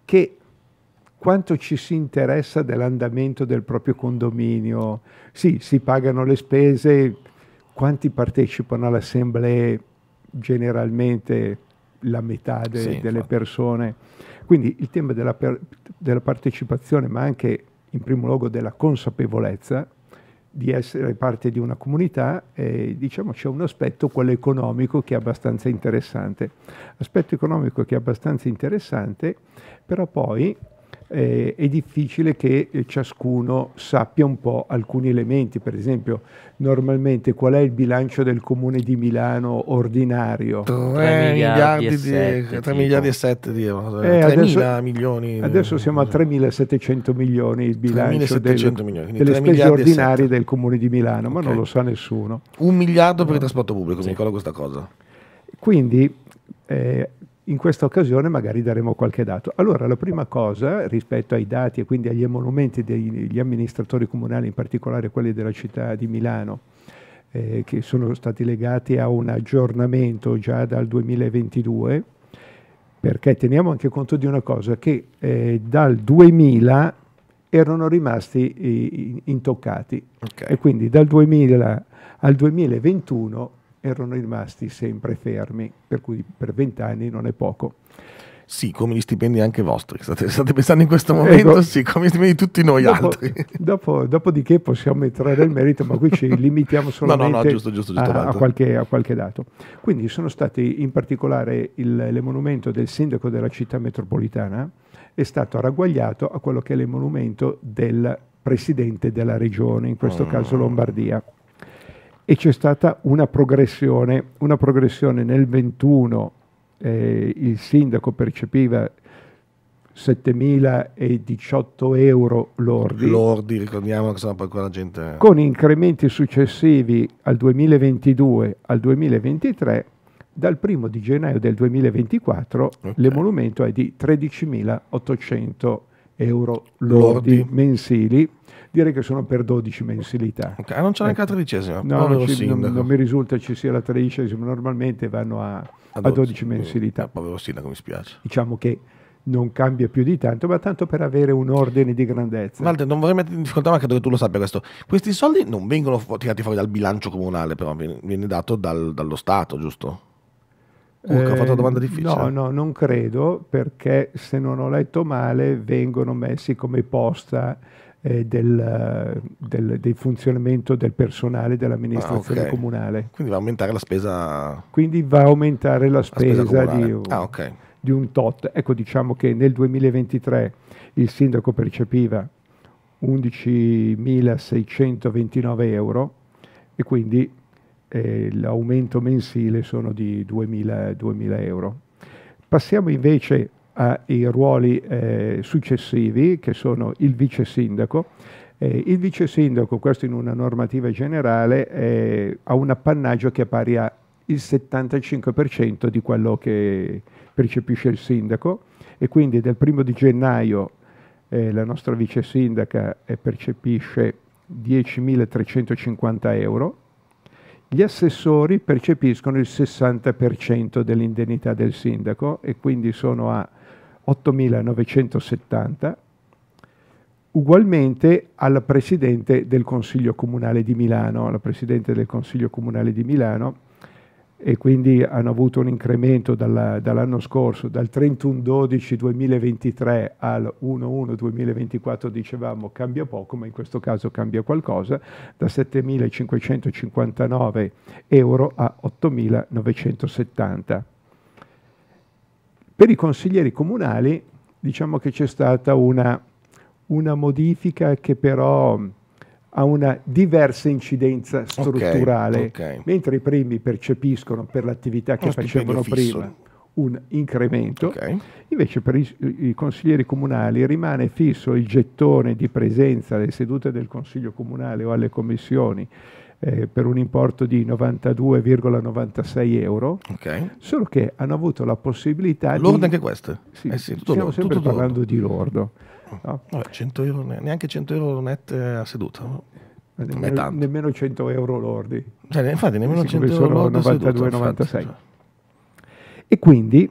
[SPEAKER 4] che quanto ci si interessa dell'andamento del proprio condominio, sì, si pagano le spese, quanti partecipano all'assemblea? Generalmente la metà de sì, delle infatti. persone. Quindi il tema della, della partecipazione, ma anche in primo luogo della consapevolezza, di essere parte di una comunità, eh, diciamo c'è un aspetto, quello economico, che è abbastanza interessante. Aspetto economico che è abbastanza interessante, però poi eh, è difficile che eh, ciascuno sappia un po' alcuni elementi, per esempio normalmente qual è il bilancio del comune di Milano ordinario? 3, 3 miliardi, miliardi, e 7, 3 miliardi e 7 di euro, eh, 3 adesso, mila milioni. Adesso siamo a 3.700 diciamo. milioni il bilancio 3, del, milioni, delle spese ordinarie del comune di Milano, okay. ma non lo sa nessuno.
[SPEAKER 1] Un miliardo per il trasporto pubblico, sì. mi ricordo questa cosa.
[SPEAKER 4] Quindi eh, in questa occasione magari daremo qualche dato. Allora, la prima cosa rispetto ai dati e quindi agli emolumenti degli amministratori comunali, in particolare quelli della città di Milano, eh, che sono stati legati a un aggiornamento già dal 2022, perché teniamo anche conto di una cosa, che eh, dal 2000 erano rimasti eh, intoccati okay. e quindi dal 2000 al 2021 erano rimasti sempre fermi, per cui per vent'anni non è poco. Sì, come
[SPEAKER 1] gli stipendi anche vostri, state, state pensando in questo eh, momento, ecco, sì, come gli stipendi di tutti noi dopo, altri. Dopo,
[SPEAKER 4] dopodiché possiamo entrare nel merito, ma qui ci limitiamo solamente no, no, no, giusto, giusto, giusto, a, a, qualche, a, qualche, dato. Quindi sono stati in particolare l'emolumento del sindaco della città metropolitana è stato ragguagliato a quello che è l'emolumento del presidente della regione, in questo mm. caso Lombardia e c'è stata una progressione, una progressione nel 21 eh, il sindaco percepiva 7.018 euro lordi. Lordi,
[SPEAKER 1] ricordiamo che sono per quella gente. Con
[SPEAKER 4] incrementi successivi al 2022, al 2023, dal 1 di gennaio del 2024 okay. l'emolumento è di 13.800 euro lordi, lordi mensili direi che sono per 12 mensilità. Okay, ah, non c'è neanche ecco. la tredicesima? No, non, ci, non, non, mi risulta ci sia la tredicesima, normalmente vanno a, a 12, a 12 mensilità.
[SPEAKER 1] Eh, povero sindaco, mi spiace.
[SPEAKER 4] Diciamo che non cambia più di tanto, ma tanto per avere un ordine di grandezza.
[SPEAKER 1] Malte, non vorrei mettere in difficoltà, ma credo che tu lo sappia questo. Questi soldi non vengono tirati fuori dal bilancio comunale, però viene, dato dal, dallo Stato, giusto? eh, ho fatto una domanda eh, difficile. No,
[SPEAKER 4] no, non credo, perché se non ho letto male vengono messi come posta eh, del, del, del, funzionamento del personale dell'amministrazione ah, okay. comunale.
[SPEAKER 1] Quindi va a aumentare la spesa.
[SPEAKER 4] Quindi va a aumentare la spesa, la spesa di, ah, okay. di, un tot. Ecco, diciamo che nel 2023 il sindaco percepiva 11.629 euro e quindi eh, l'aumento mensile sono di 2.000, 2000 euro. Passiamo invece ai ruoli eh, successivi, che sono il vice sindaco. Eh, il vice sindaco, questo in una normativa generale, eh, ha un appannaggio che è pari al 75% di quello che percepisce il sindaco e quindi dal primo di gennaio eh, la nostra vice sindaca eh, percepisce 10.350 euro gli assessori percepiscono il 60% dell'indennità del sindaco e quindi sono a 8970, ugualmente alla Presidente del Consiglio Comunale di Milano, alla Presidente del Consiglio Comunale di Milano, e quindi hanno avuto un incremento dalla, dall'anno scorso, dal 31-12-2023 al 1-1-2024 dicevamo cambia poco, ma in questo caso cambia qualcosa, da 7.559 euro a 8.970. Per i consiglieri comunali diciamo che c'è stata una, una modifica che però ha una diversa incidenza strutturale, okay, okay. mentre i primi percepiscono per l'attività che Uno ah, facevano prima un incremento, okay. invece per i, i, consiglieri comunali rimane fisso il gettone di presenza alle sedute del Consiglio Comunale o alle commissioni eh, per un importo di 92,96 euro. Okay. Solo che hanno avuto la possibilità lordo di... anche queste? Sì, eh sì tutto stiamo lordo, sempre tutto parlando lordo. di lordo. Oh, no? Vabbè,
[SPEAKER 1] 100 euro, neanche 100 euro net
[SPEAKER 4] eh, a seduta. No? Nemmeno, nemmeno, 100 euro lordi. Cioè, infatti, nemmeno 100 euro lordi. 92,96. E quindi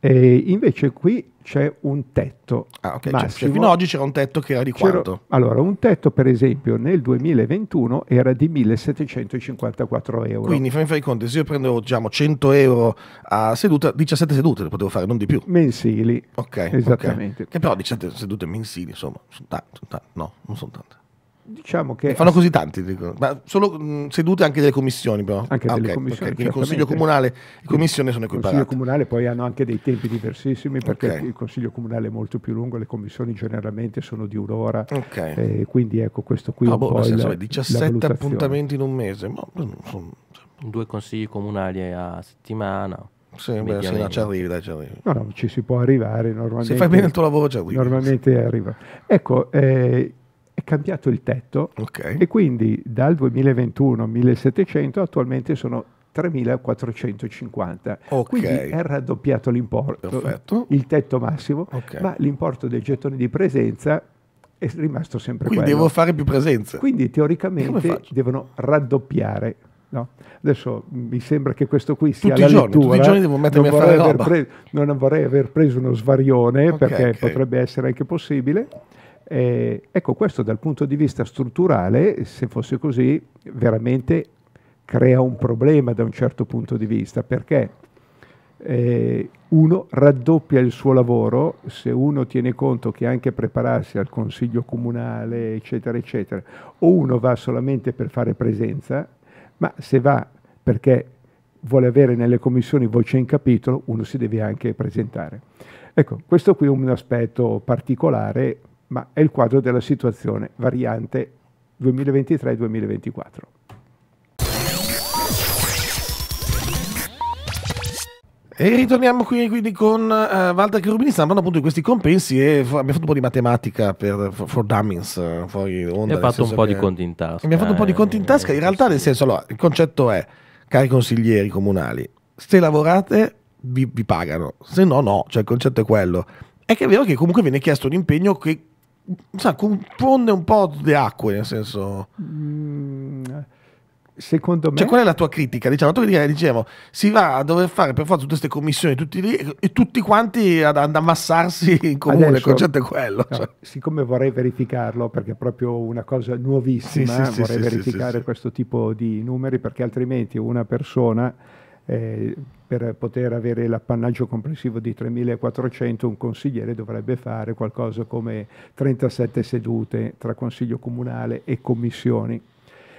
[SPEAKER 4] eh, invece qui c'è un tetto. Ah, ok. massimo. Cioè, cioè, fino ad oggi
[SPEAKER 1] c'era un tetto che era di quanto?
[SPEAKER 4] Allora, un tetto per esempio nel 2021 era di 1754 euro. Quindi fammi
[SPEAKER 1] fare i conti, se io prendevo diciamo, 100 euro a seduta, 17 sedute le potevo fare, non di più. Mensili. Ok. Esattamente. Okay. Che però 17 sedute mensili, insomma, sono tante, sono tante. no, non sono tante. Diciamo che... Ne fanno così tanti, dico. ma solo mm, sedute anche delle commissioni però. Anche ah, delle okay, commissioni. Okay. il Consiglio Comunale e Commissione sono equiparate. Il Consiglio Comunale poi hanno anche dei tempi diversissimi
[SPEAKER 4] perché okay. il Consiglio Comunale è molto più lungo, le commissioni generalmente sono di un'ora. Eh, quindi ecco questo qui... Ah, boh, po senso, la, 17 appuntamenti in un mese. Ma, mm, sono... Due
[SPEAKER 2] consigli comunali a settimana. Sì, beh, sì, no, ci arrivi, dai, ci arrivi.
[SPEAKER 4] No, no, ci si può arrivare normalmente. Se fai bene il tuo lavoro ci arrivi. Normalmente arriva. Ecco, eh, è cambiato il tetto okay. e quindi dal 2021 1700 attualmente sono 3.450. Okay. Quindi è raddoppiato l'importo, Perfetto. il tetto massimo, okay. ma l'importo dei gettoni di presenza è rimasto sempre Quindi quello. devo fare più presenza. Quindi teoricamente devono raddoppiare. No? Adesso mm, mi sembra che questo qui sia tutti la giorni, lettura. Tutti i giorni devo mettermi non a fare roba. Pre- non vorrei aver preso uno svarione okay, perché potrebbe essere anche possibile. Eh, ecco, questo dal punto di vista strutturale, se fosse così, veramente crea un problema da un certo punto di vista, perché eh, uno raddoppia il suo lavoro se uno tiene conto che anche prepararsi al consiglio comunale, eccetera, eccetera, o uno va solamente per fare presenza, ma se va perché vuole avere nelle commissioni voce in capitolo, uno si deve anche presentare. Ecco, questo qui è un aspetto particolare ma è il quadro della situazione variante 2023-2024.
[SPEAKER 1] E ritorniamo qui quindi con uh, Walter Cherubini, parlando appunto di questi compensi e f- abbiamo fatto un po' di matematica per for, for Dummings, uh, eh, fuori onda. Abbiamo fatto un po' di conti
[SPEAKER 2] in tasca. Abbiamo fatto un po' di
[SPEAKER 1] conti in tasca, in realtà nel senso, allora, il concetto è, cari consiglieri comunali, se lavorate vi, vi pagano, se no no, cioè il concetto è quello. È che è vero che comunque viene chiesto un impegno che sa, compone un po' di acque, nel senso... Mm, secondo me... Cioè, qual è la tua critica? Diciamo, tu dicevo, si va a dover fare per forza tutte queste commissioni tutti lì, e tutti quanti ad, ad ammassarsi in comune, Adesso, il concetto è quello.
[SPEAKER 4] No, cioè. Siccome vorrei verificarlo, perché è proprio una cosa nuovissima, sì, sì, vorrei sì, verificare questo tipo di numeri, perché altrimenti una persona eh, per poter avere l'appannaggio complessivo di 3.400 un consigliere dovrebbe fare qualcosa come 37 sedute tra consiglio comunale e commissioni.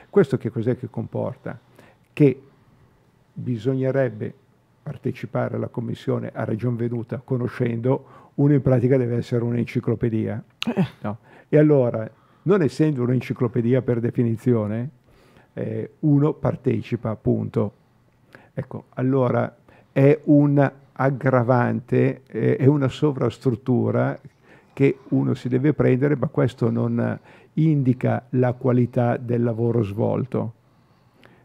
[SPEAKER 4] Questo che cos'è che comporta? Che bisognerebbe partecipare alla commissione a ragion venuta conoscendo uno in pratica deve essere un'enciclopedia. Eh. No. E allora, non essendo un'enciclopedia per definizione, eh, uno partecipa, appunto. Ecco, allora è un aggravante, eh, è una sovrastruttura che uno si deve prendere, ma questo non indica la qualità del lavoro svolto,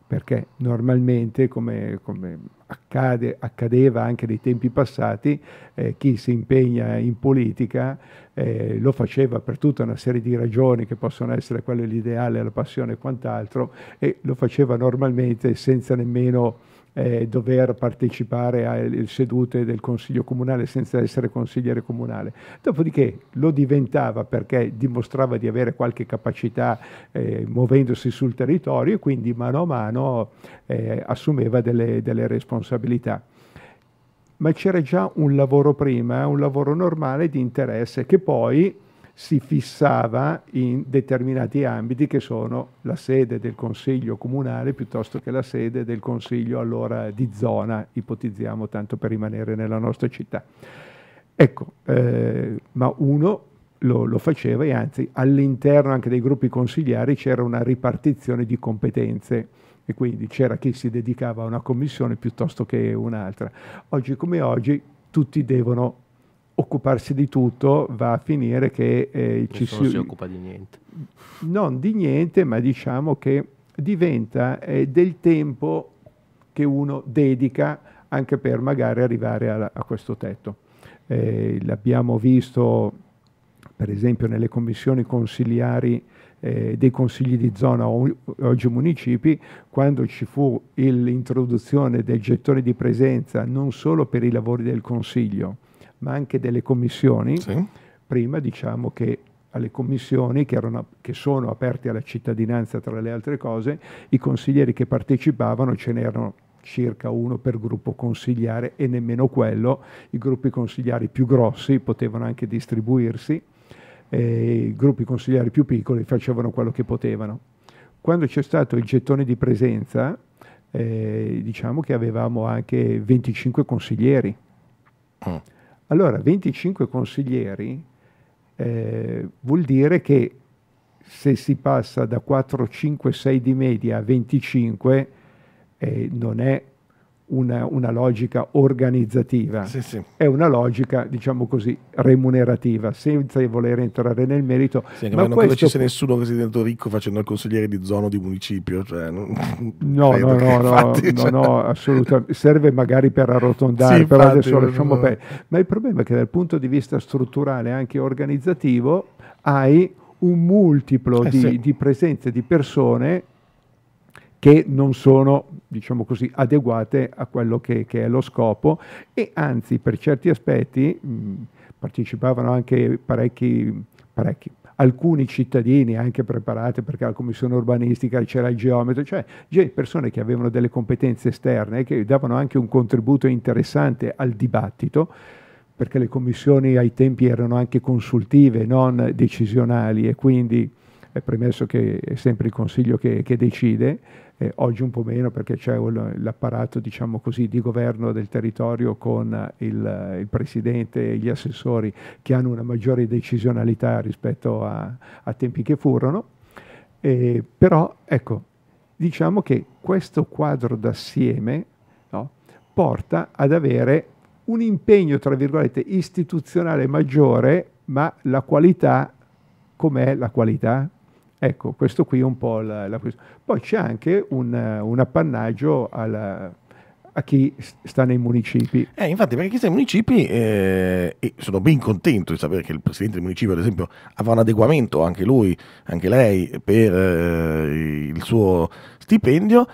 [SPEAKER 4] perché normalmente, come, come accade, accadeva anche nei tempi passati, eh, chi si impegna in politica eh, lo faceva per tutta una serie di ragioni che possono essere quelle l'ideale, la passione e quant'altro, e lo faceva normalmente senza nemmeno eh, dover partecipare alle sedute del Consiglio Comunale senza essere consigliere comunale. Dopodiché lo diventava perché dimostrava di avere qualche capacità eh, muovendosi sul territorio e quindi mano a mano eh, assumeva delle, delle responsabilità ma c'era già un lavoro prima, un lavoro normale di interesse che poi si fissava in determinati ambiti che sono la sede del consiglio comunale piuttosto che la sede del consiglio allora di zona, ipotizziamo tanto per rimanere nella nostra città. Ecco, eh, ma uno lo, lo, faceva e anzi all'interno anche dei gruppi consigliari c'era una ripartizione di competenze e quindi c'era chi si dedicava a una commissione piuttosto che un'altra. Oggi come oggi tutti devono occuparsi di tutto va a finire che eh, ci si... si occupa di niente. Non di niente, ma diciamo che diventa eh, del tempo che uno dedica anche per magari arrivare a, a questo tetto. Eh, l'abbiamo visto per esempio nelle commissioni consiliari eh, dei consigli di zona o, oggi municipi, quando ci fu l'introduzione del gettone di presenza non solo per i lavori del consiglio, ma anche delle commissioni. Sì. Prima diciamo che alle commissioni che, erano, che, sono aperte alla cittadinanza, tra le altre cose, i consiglieri che partecipavano ce n'erano circa uno per gruppo consigliare e nemmeno quello, i gruppi consigliari più grossi potevano anche distribuirsi, i gruppi consigliari più piccoli facevano quello che potevano. Quando c'è stato il gettone di presenza, eh, diciamo che avevamo anche 25 consiglieri. Mm allora, 25 consiglieri eh, vuol dire che se si passa da 4, 5, 6 di media a 25 eh, non è una, una logica organizzativa, sì, sì. è una logica, diciamo così, remunerativa, senza voler entrare nel merito. Sì, ma, ma non questo... ci sia nessuno
[SPEAKER 1] che si è diventato ricco facendo il consigliere di zona o di municipio. Cioè, non... No, no, no, infatti, no, cioè... no,
[SPEAKER 4] assolutamente. Serve magari per arrotondare, però infatti, adesso lasciamo no. perdere. Ma il problema è che dal punto di vista strutturale anche organizzativo hai un multiplo eh, di, di presenze di persone che non sono diciamo così, adeguate a quello che, che, è lo scopo e anzi per certi aspetti mh, mm, partecipavano anche parecchi, parecchi, alcuni cittadini anche preparati perché la commissione urbanistica c'era il geometro, cioè, cioè persone che avevano delle competenze esterne che davano anche un contributo interessante al dibattito perché le commissioni ai tempi erano anche consultive, non decisionali e quindi eh, premesso che è sempre il Consiglio che, che decide, eh, oggi un po' meno perché c'è l'apparato diciamo così, di governo del territorio con il, il, Presidente e gli assessori che hanno una maggiore decisionalità rispetto a, a tempi che furono, eh, però ecco, diciamo che questo quadro d'assieme no, porta ad avere un impegno, tra virgolette, istituzionale maggiore, ma la qualità, com'è la qualità? Ecco, questo qui è un po' la, la questione. Poi c'è anche un, un appannaggio alla, a chi sta nei municipi.
[SPEAKER 1] Eh, infatti, perché chi sta nei municipi, eh, e sono ben contento di sapere che il presidente del municipio, ad esempio, avrà un adeguamento anche lui, anche lei, per eh, il suo stipendio,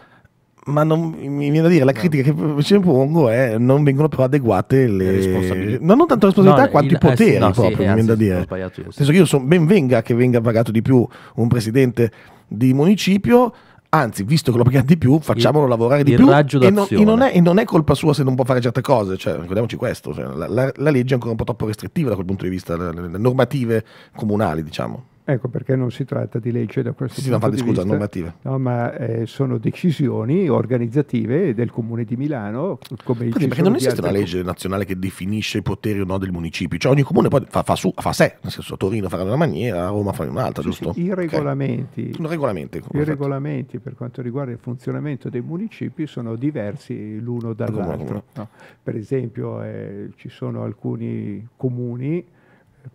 [SPEAKER 1] ma non, mi viene da dire la critica no. che ci impongo è non vengono però adeguate le, le responsabilità no, non tanto responsabilità no, quanto il, i eh poteri eh, no, proprio sì, mi viene da dire io, sì. senso che io sono ben venga che venga pagato di più un presidente di municipio anzi visto che lo pagano di più facciamolo il, lavorare di più e non, e, non è, e non, è, colpa sua se non può fare certe cose cioè, ricordiamoci questo cioè, la, la, la, legge è ancora un po' troppo restrittiva da quel punto di vista le, le normative comunali diciamo Ecco perché non si tratta
[SPEAKER 4] di legge da questo sì, punto no, di scusa, vista. normative. No, ma eh, sono decisioni organizzative del Comune di Milano. Come Quindi, perché non esiste una
[SPEAKER 1] legge nazionale che definisce i poteri o no del municipio, cioè ogni comune poi fa, fa, su, fa sé, nel senso Torino farà in una maniera, Roma farà in un'altra, sì, giusto? Sì, I
[SPEAKER 4] regolamenti, okay. regolamenti, i regolamenti per quanto riguarda il funzionamento dei municipi sono diversi l'uno dall'altro. No? Per esempio eh, ci sono alcuni comuni,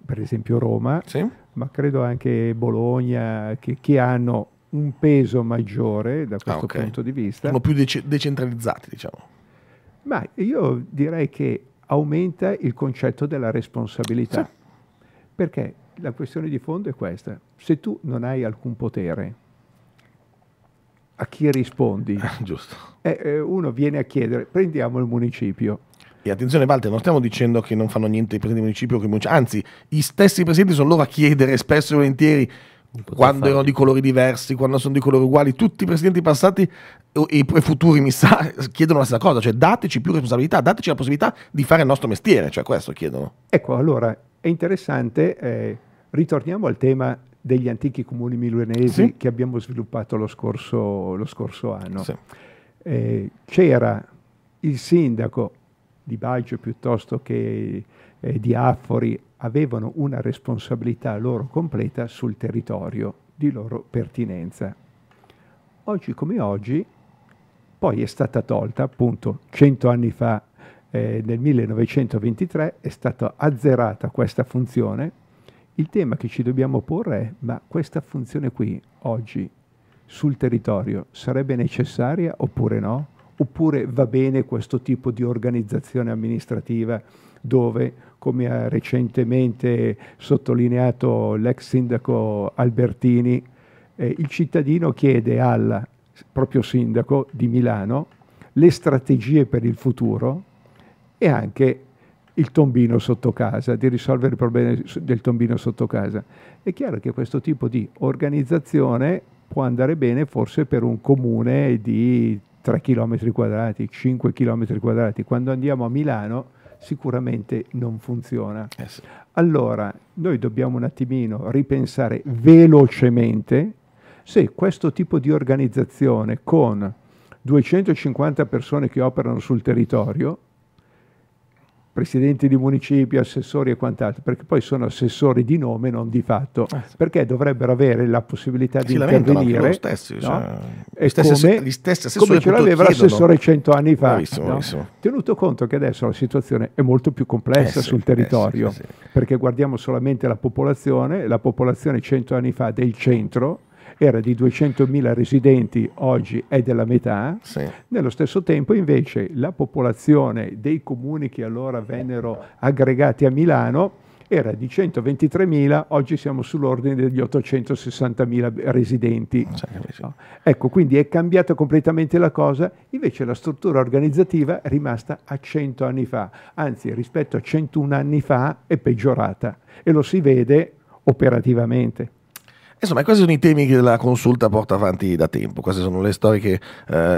[SPEAKER 4] per esempio Roma, sì ma credo anche Bologna, che, che hanno un peso maggiore da ah, questo ah, okay. punto di vista. Sono
[SPEAKER 1] più dec- decentralizzati, diciamo.
[SPEAKER 4] Ma io direi che aumenta il concetto della responsabilità. Sì. Perché la questione di fondo è questa. Se tu non hai alcun potere, a chi rispondi? Giusto. Eh, eh, uno
[SPEAKER 1] viene a chiedere, prendiamo il municipio. E attenzione Walter, non stiamo dicendo che non fanno niente i presidenti di municipio, cominciano, anzi, gli stessi presidenti sono loro a chiedere spesso e volentieri quando fare. erano di colori diversi, quando sono di colori uguali, tutti i presidenti passati e i futuri, mi sa, chiedono la stessa cosa, cioè dateci più responsabilità, dateci la possibilità di fare il nostro mestiere, cioè questo chiedono. Ecco,
[SPEAKER 4] allora è interessante, eh, ritorniamo al tema degli antichi comuni milanesi sì. che abbiamo sviluppato lo scorso, lo scorso anno. Sì. Eh, c'era il sindaco di Baggio piuttosto che eh, di Affori avevano una responsabilità loro completa sul territorio di loro pertinenza. Oggi come oggi, poi è stata tolta, appunto, cento anni fa, eh, nel 1923, è stata azzerata questa funzione. Il tema che ci dobbiamo porre è, ma questa funzione qui, oggi, sul territorio, sarebbe necessaria oppure no? oppure va bene questo tipo di organizzazione amministrativa dove, come ha recentemente sottolineato l'ex sindaco Albertini, eh, il cittadino chiede al proprio sindaco di Milano le strategie per il futuro e anche il tombino sotto casa, di risolvere il problema del tombino sotto casa. È chiaro che questo tipo di organizzazione può andare bene forse per un comune di 3 km quadrati, 5 km quadrati, quando andiamo a Milano sicuramente non funziona. Eh Allora, noi dobbiamo un attimino ripensare velocemente se questo tipo di organizzazione con 250 persone che operano sul territorio presidenti di municipi, assessori e quant'altro, perché poi sono assessori di nome, non di fatto, ah, perché dovrebbero avere la possibilità si di intervenire. Stessi, no? cioè, gli stessi, come, gli stessi come ce l'aveva l'assessore cento anni fa. Bravissimo, no? bravissimo. Tenuto conto che adesso la situazione è molto più complessa eh, sul eh sì, territorio, eh, sì, perché guardiamo solamente la popolazione, la popolazione cento anni fa del centro era di 200.000 residenti, oggi è della metà. Sì. Nello stesso tempo invece la popolazione dei comuni che allora vennero aggregati a Milano era di 123.000, oggi siamo sull'ordine degli 860.000 residenti. No? Ecco, quindi è cambiata completamente la cosa, invece la struttura organizzativa è rimasta a 100 anni fa, anzi rispetto a 101 anni fa è peggiorata e lo si vede operativamente.
[SPEAKER 1] Insomma, questi sono i temi che la consulta porta avanti da tempo, queste sono le storie che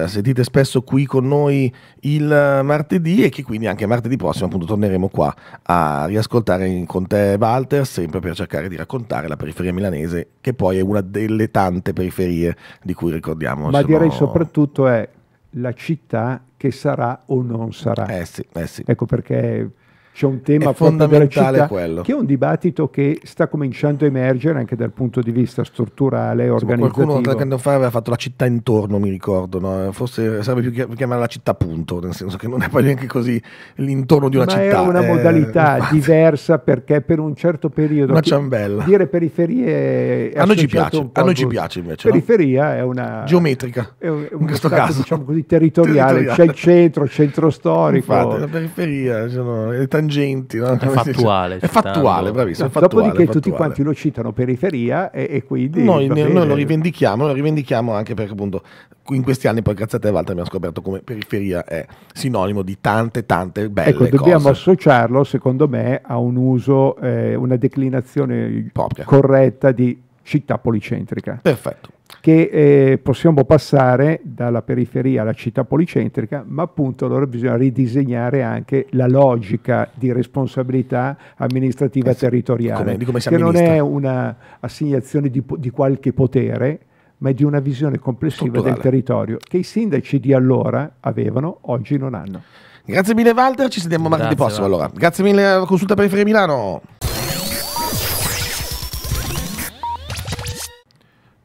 [SPEAKER 1] eh, sentite spesso qui con noi il martedì e che quindi anche martedì prossimo appunto torneremo qua a riascoltare con te Walter, sempre per cercare di raccontare la periferia milanese, che poi è una delle tante periferie di cui ricordiamo. Ma direi no...
[SPEAKER 4] soprattutto è la città che sarà o non sarà. Eh sì, eh sì. Ecco perché c'è un tema è fondamentale quello. che è un dibattito che sta cominciando a emergere anche dal punto di vista strutturale, e organizzativo. Qualcuno qualche anno
[SPEAKER 1] fa aveva fatto la città intorno, mi ricordo, no? forse sarebbe più chiamare la città punto, nel senso che non è poi neanche così l'intorno di una Ma città. È una eh, modalità infatti. diversa
[SPEAKER 4] perché per un certo periodo... Una ciambella. Dire periferie... A noi ci piace, a noi ci piace invece.
[SPEAKER 1] Periferia no? è una... Geometrica, è un, in questo stato, caso. Diciamo così, territoriale. territoriale. C'è il
[SPEAKER 4] centro, centro storico. Infatti, la
[SPEAKER 1] periferia, sono, è tangenti. No? È fattuale. È fattuale, bravissimo. È fattuale, Dopodiché fattuale. tutti quanti lo citano periferia e, e quindi... Noi, ne, noi, lo rivendichiamo, lo rivendichiamo anche perché appunto in questi anni poi grazie a te volte abbiamo scoperto come periferia è sinonimo di tante tante belle ecco, cose. dobbiamo
[SPEAKER 4] associarlo secondo me a un uso, eh, una declinazione Propria. corretta di città policentrica. Perfetto che eh, possiamo passare dalla periferia alla città policentrica, ma appunto allora bisogna ridisegnare anche la logica di responsabilità amministrativa eh, territoriale, come, come che non è un'assegnazione di, di qualche potere, ma di una visione complessiva Culturale. del territorio che i sindaci di allora avevano,
[SPEAKER 1] oggi non hanno. Grazie mille Walter, ci sentiamo martedì prossimo allora. Grazie mille consulta periferia Milano.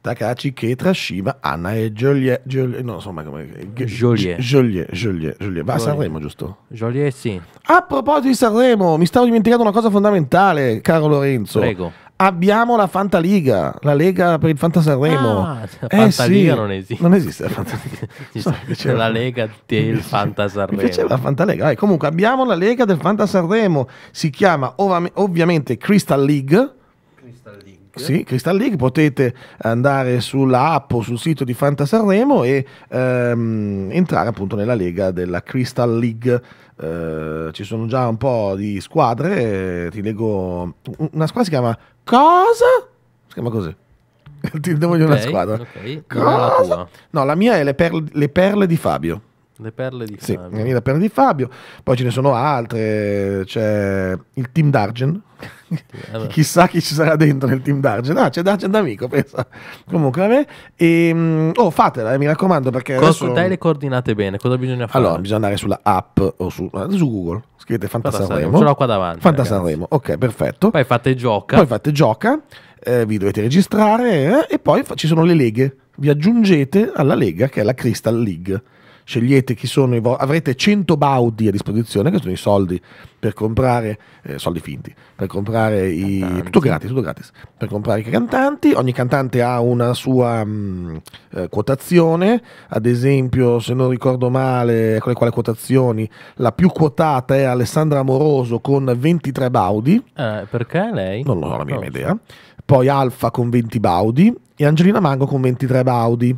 [SPEAKER 1] Takashi che Trashima, Anna e Joliet, Joliet no, insomma, come, Joliet. Joliet, Va a Sanremo, giusto? Joliet, sì. A proposito di Sanremo, mi stavo dimenticando una cosa fondamentale, caro Lorenzo. Prego. Abbiamo la Fantaliga, la Lega per il Fanta Sanremo. Ah, eh, la Fantaliga sì. non esiste. Non
[SPEAKER 2] esiste la Fantaliga. C'è la Lega del Fanta Sanremo. C'è la
[SPEAKER 1] Fantalega. Vai, comunque abbiamo la Lega del Fanta Sanremo. Si chiama ov ovviamente Crystal League sì, Crystal League, potete andare sulla app o sul sito di Fanta Sanremo e ehm, entrare appunto nella lega della Crystal League. Eh, ci sono già un po' di squadre, ti leggo una squadra si chiama Cosa? Si chiama così. ti devo dire okay, una squadra. Okay.
[SPEAKER 2] Cosa?
[SPEAKER 1] no, la mia è le, perle, le perle di Fabio. Le perle di sì, Fabio. Sì, la di Fabio. Poi ce ne sono altre. C'è il team Dargen. Allora. Chissà chi ci sarà dentro nel team Dargen. Ah, c'è Dargen d'amico, pensa. Comunque, vabbè. E, ehm, oh, fatela, eh, mi raccomando, perché Consultai adesso... le coordinate bene. Cosa bisogna fare? Allora, bisogna andare sulla app o su, su Google. Scrivete Fantasanremo. Ce l'ho qua davanti. Fantasanremo, ok, perfetto.
[SPEAKER 2] Poi fate gioca.
[SPEAKER 1] Poi fate gioca. Eh, vi dovete registrare eh, e poi ci sono le leghe. Vi aggiungete alla lega che è la Crystal League scegliete chi sono i vostri, avrete 100 baudi a disposizione, che sono i soldi per comprare, eh, soldi finti, per comprare i... Cantanti. Tutto gratis, tutto gratis, per comprare i cantanti, ogni cantante ha una sua mh, mm, eh, quotazione, ad esempio se non ricordo male con le quali quotazioni, la più quotata è Alessandra Amoroso con 23 baudi. Eh, perché lei? Non lo so, la mia idea. Poi Alfa con 20 baudi e Angelina Mango con 23 baudi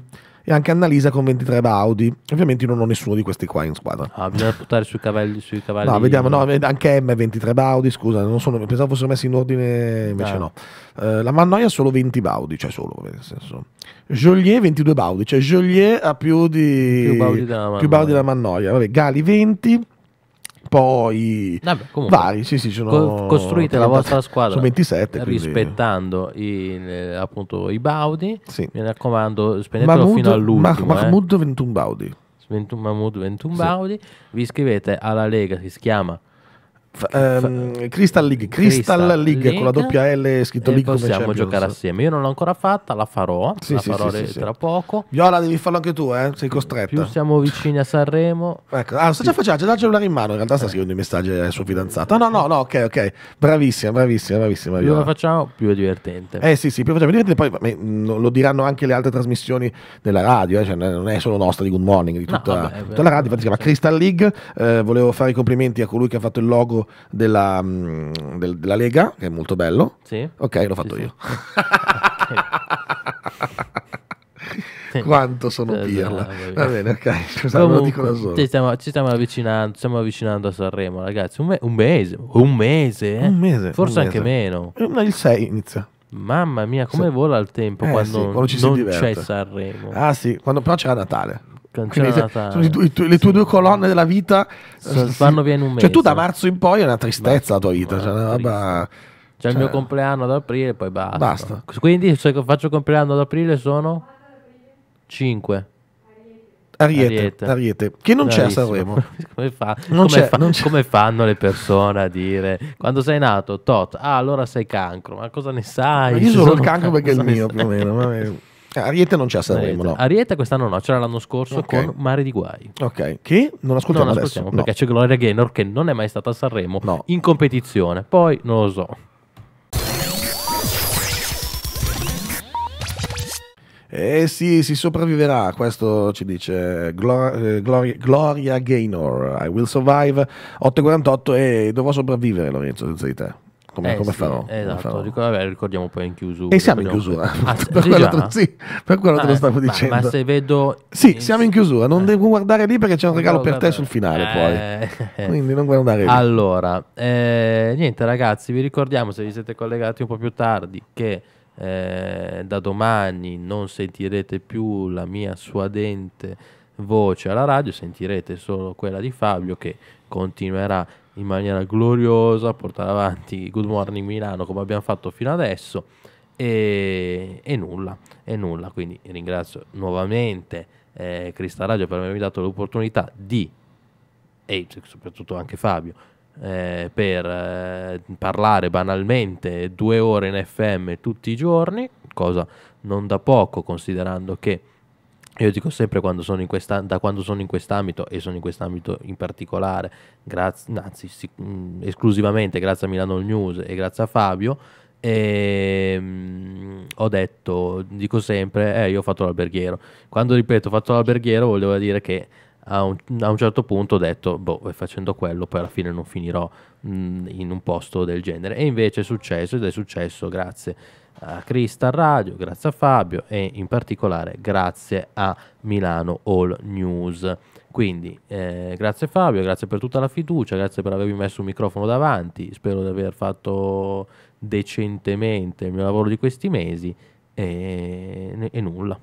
[SPEAKER 1] anche Annalisa con 23 Baudi. Ovviamente non ho nessuno di questi qua in squadra.
[SPEAKER 2] Ah, bisogna buttare sui cavalli, sui cavalli. No, vediamo, no,
[SPEAKER 1] anche M 23 Baudi, scusa, non sono, pensavo fossero messi in ordine, invece ah. no. Uh, la Mannoia ha solo 20 Baudi, cioè solo, nel senso. Joliet 22 Baudi, cioè Joliet ha più di più Baudi della Mannoia. Baudi della Mannoia. Vabbè, Gali 20 poi Vabbè, comunque, vari, sì, sì, sono costruite 30, la vostra squadra 27,
[SPEAKER 2] rispettando i, appunto, i baudi. Sì. Mi raccomando, spendetelo Mahmoud, fino all'ultimo. Mah- Mahmoud
[SPEAKER 1] eh. 21 baudi.
[SPEAKER 2] 21, Mahmoud 21 baudi. Vi iscrivete alla lega che si chiama F-
[SPEAKER 1] ehm,
[SPEAKER 2] Crystal League, Crystal, Crystal League, League, con la doppia L scritto League possiamo giocare assieme. Io non l'ho ancora fatta, la farò, sì, la sì, farò sì, tra
[SPEAKER 1] poco. Viola, devi farlo anche tu, eh? sei costretta. Più siamo vicini a Sanremo. Ecco, ah, sta già facendo, c'è già il cellulare in mano, in realtà sta eh. scrivendo i messaggi al suo fidanzato. No, no, no, ok, ok. Bravissima, bravissima, bravissima. Più lo
[SPEAKER 2] facciamo, più è divertente. Eh sì,
[SPEAKER 1] sì, più facciamo divertente, poi beh, mm, lo diranno anche le altre trasmissioni della radio, eh? cioè, non è solo nostra di Good Morning, di tutta, no, vabbè, tutta la radio, infatti si chiama Crystal League. Eh, volevo fare i complimenti a colui che ha fatto il logo della, mm, del, della, Lega, che è molto bello. Sì. Ok, l'ho fatto sì, io. Sì. Quanto sono eh, pirla. Va bene, ok. Scusa, Comunque, Ci stiamo,
[SPEAKER 2] ci stiamo, avvicinando, stiamo avvicinando a Sanremo, ragazzi. Un, me- un mese, un mese, eh? un mese forse un mese. anche meno.
[SPEAKER 1] Eh, il 6 inizia. Mamma mia, come sì. vola il tempo eh, quando, sì, quando non diverte. c'è Sanremo. Ah sì, quando però c'è Natale. Cancellata. Sono tu, eh. tu, le tue due colonne della vita. Eh, vanno via in un mese. Cioè, tu da marzo in poi è una tristezza la tua vita. Cioè, vabbè. C'è cioè, il mio cioè, compleanno ad aprile, poi basta. basta.
[SPEAKER 2] Quindi se faccio il compleanno ad aprile sono 5.
[SPEAKER 3] Ariete, Ariete. Ariete, che non Bravissimo. c'è a Sanremo. come, fa?
[SPEAKER 2] come, fa? come, fanno le persone a dire quando sei nato, tot, ah allora sei cancro, ma cosa ne sai? Ma io sono, sono il cancro perché è il mio più o meno.
[SPEAKER 1] Eh, Ariete non c'è a Sanremo, no. Ariete
[SPEAKER 2] quest'anno no, c'era l'anno scorso okay. con Mare di Guai.
[SPEAKER 1] Ok, che non ascoltiamo, non ascoltiamo adesso, perché
[SPEAKER 2] no. c'è Gloria Gaynor che non è mai stata a Sanremo no. in competizione, poi non lo
[SPEAKER 1] so. Eh sì, si sopravviverà, questo ci dice eh, Gloria, Gloria Gaynor, I will survive, 8.48 e eh, dovrò sopravvivere Lorenzo senza di te come, eh, come sì, farò. Esatto, farò.
[SPEAKER 2] Vabbè, ricordiamo poi in chiusura. E siamo in chiusura, ah, per, quello tra... sì,
[SPEAKER 1] per quello ah, te lo stavo ma, dicendo. Ma se vedo... Sì, in... siamo in chiusura, non eh. devo guardare lì perché c'è un regalo per te sul finale eh. poi. Quindi non guardare lì. Allora,
[SPEAKER 2] eh, niente ragazzi, vi ricordiamo se vi siete collegati un po' più tardi che eh, da domani non sentirete più la mia suadente voce alla radio, sentirete solo quella di Fabio che continuerà in maniera gloriosa, portare avanti Good Morning Milano come abbiamo fatto fino adesso e, e nulla, e nulla. Quindi ringrazio nuovamente eh, Crista Radio per avermi dato l'opportunità di, e soprattutto anche Fabio, eh, per eh, parlare banalmente due ore in FM tutti i giorni, cosa non da poco considerando che io dico sempre quando questa, da quando sono in quest'ambito, e sono in quest'ambito in particolare, grazie, anzi sì, mm, esclusivamente grazie a Milano News e grazie a Fabio, e, ehm, mh, ho detto, dico sempre, eh, io ho fatto l'alberghiero. Quando ripeto ho fatto l'alberghiero volevo dire che a un, a un, certo punto ho detto, boh, facendo quello poi alla fine non finirò mh, mm, in un posto del genere. E invece è successo ed è successo grazie a Crystal Radio, grazie a Fabio e in particolare grazie a Milano All News. Quindi eh, grazie Fabio, grazie per tutta la fiducia, grazie per avermi messo un microfono davanti, spero di aver fatto decentemente il mio lavoro di questi mesi e, e
[SPEAKER 1] nulla.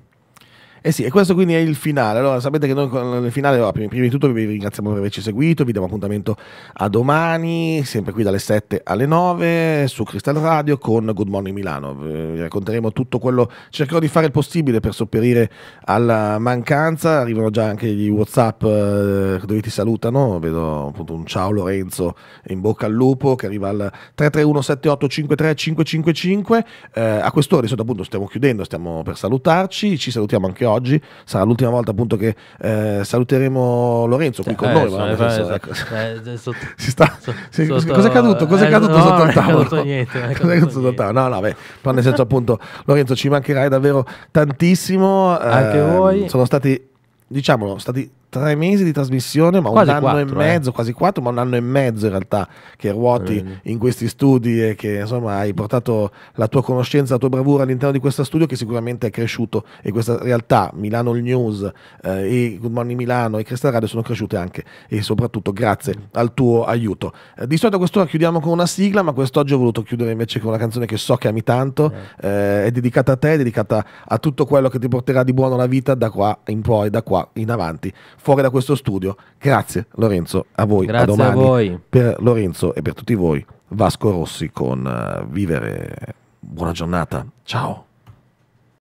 [SPEAKER 1] Eh sì, e questo quindi è il finale. Allora sapete che noi nel finale, allora, prima, di tutto vi ringraziamo per averci seguito, vi diamo appuntamento a domani, sempre qui dalle 7 alle 9 su Crystal Radio con Good Morning Milano. Vi racconteremo tutto quello, cercherò di fare il possibile per sopperire alla mancanza, arrivano già anche gli Whatsapp eh, dove ti salutano, vedo appunto un ciao Lorenzo in bocca al lupo che arriva al 331 eh, a quest'ora, di appunto stiamo chiudendo, stiamo per salutarci, ci salutiamo anche oggi oggi sarà l'ultima volta appunto che eh, saluteremo Lorenzo qui con eh, noi. Eh, ecco. eh, si sta, cos'è caduto? Cos'è eh, caduto no, sotto il tavolo? Caduto niente, cos'è caduto niente. No, no, beh, però nel senso appunto Lorenzo ci mancherai davvero tantissimo. Anche ehm, voi. Sono stati diciamolo, stati tre mesi di trasmissione, ma quasi un anno quattro, e eh. mezzo, eh. quasi quattro, ma un anno e mezzo in realtà che ruoti eh. in questi studi e che insomma hai portato la tua conoscenza, la tua bravura all'interno di questo studio che sicuramente è cresciuto e questa realtà, Milano All News eh, e Good Morning Milano e Cresta Radio sono cresciute anche e soprattutto grazie mm. al tuo aiuto. Eh, di solito a quest'ora chiudiamo con una sigla, ma quest'oggi ho voluto chiudere invece con una canzone che so che ami tanto, eh. è dedicata a te, è dedicata a tutto quello che ti porterà di buono la vita da qua in poi, da qua in avanti fuori da questo studio. Grazie Lorenzo, a voi, Grazie a domani. A voi. Per Lorenzo e per tutti voi, Vasco Rossi con uh, Vivere. Buona giornata,
[SPEAKER 4] ciao.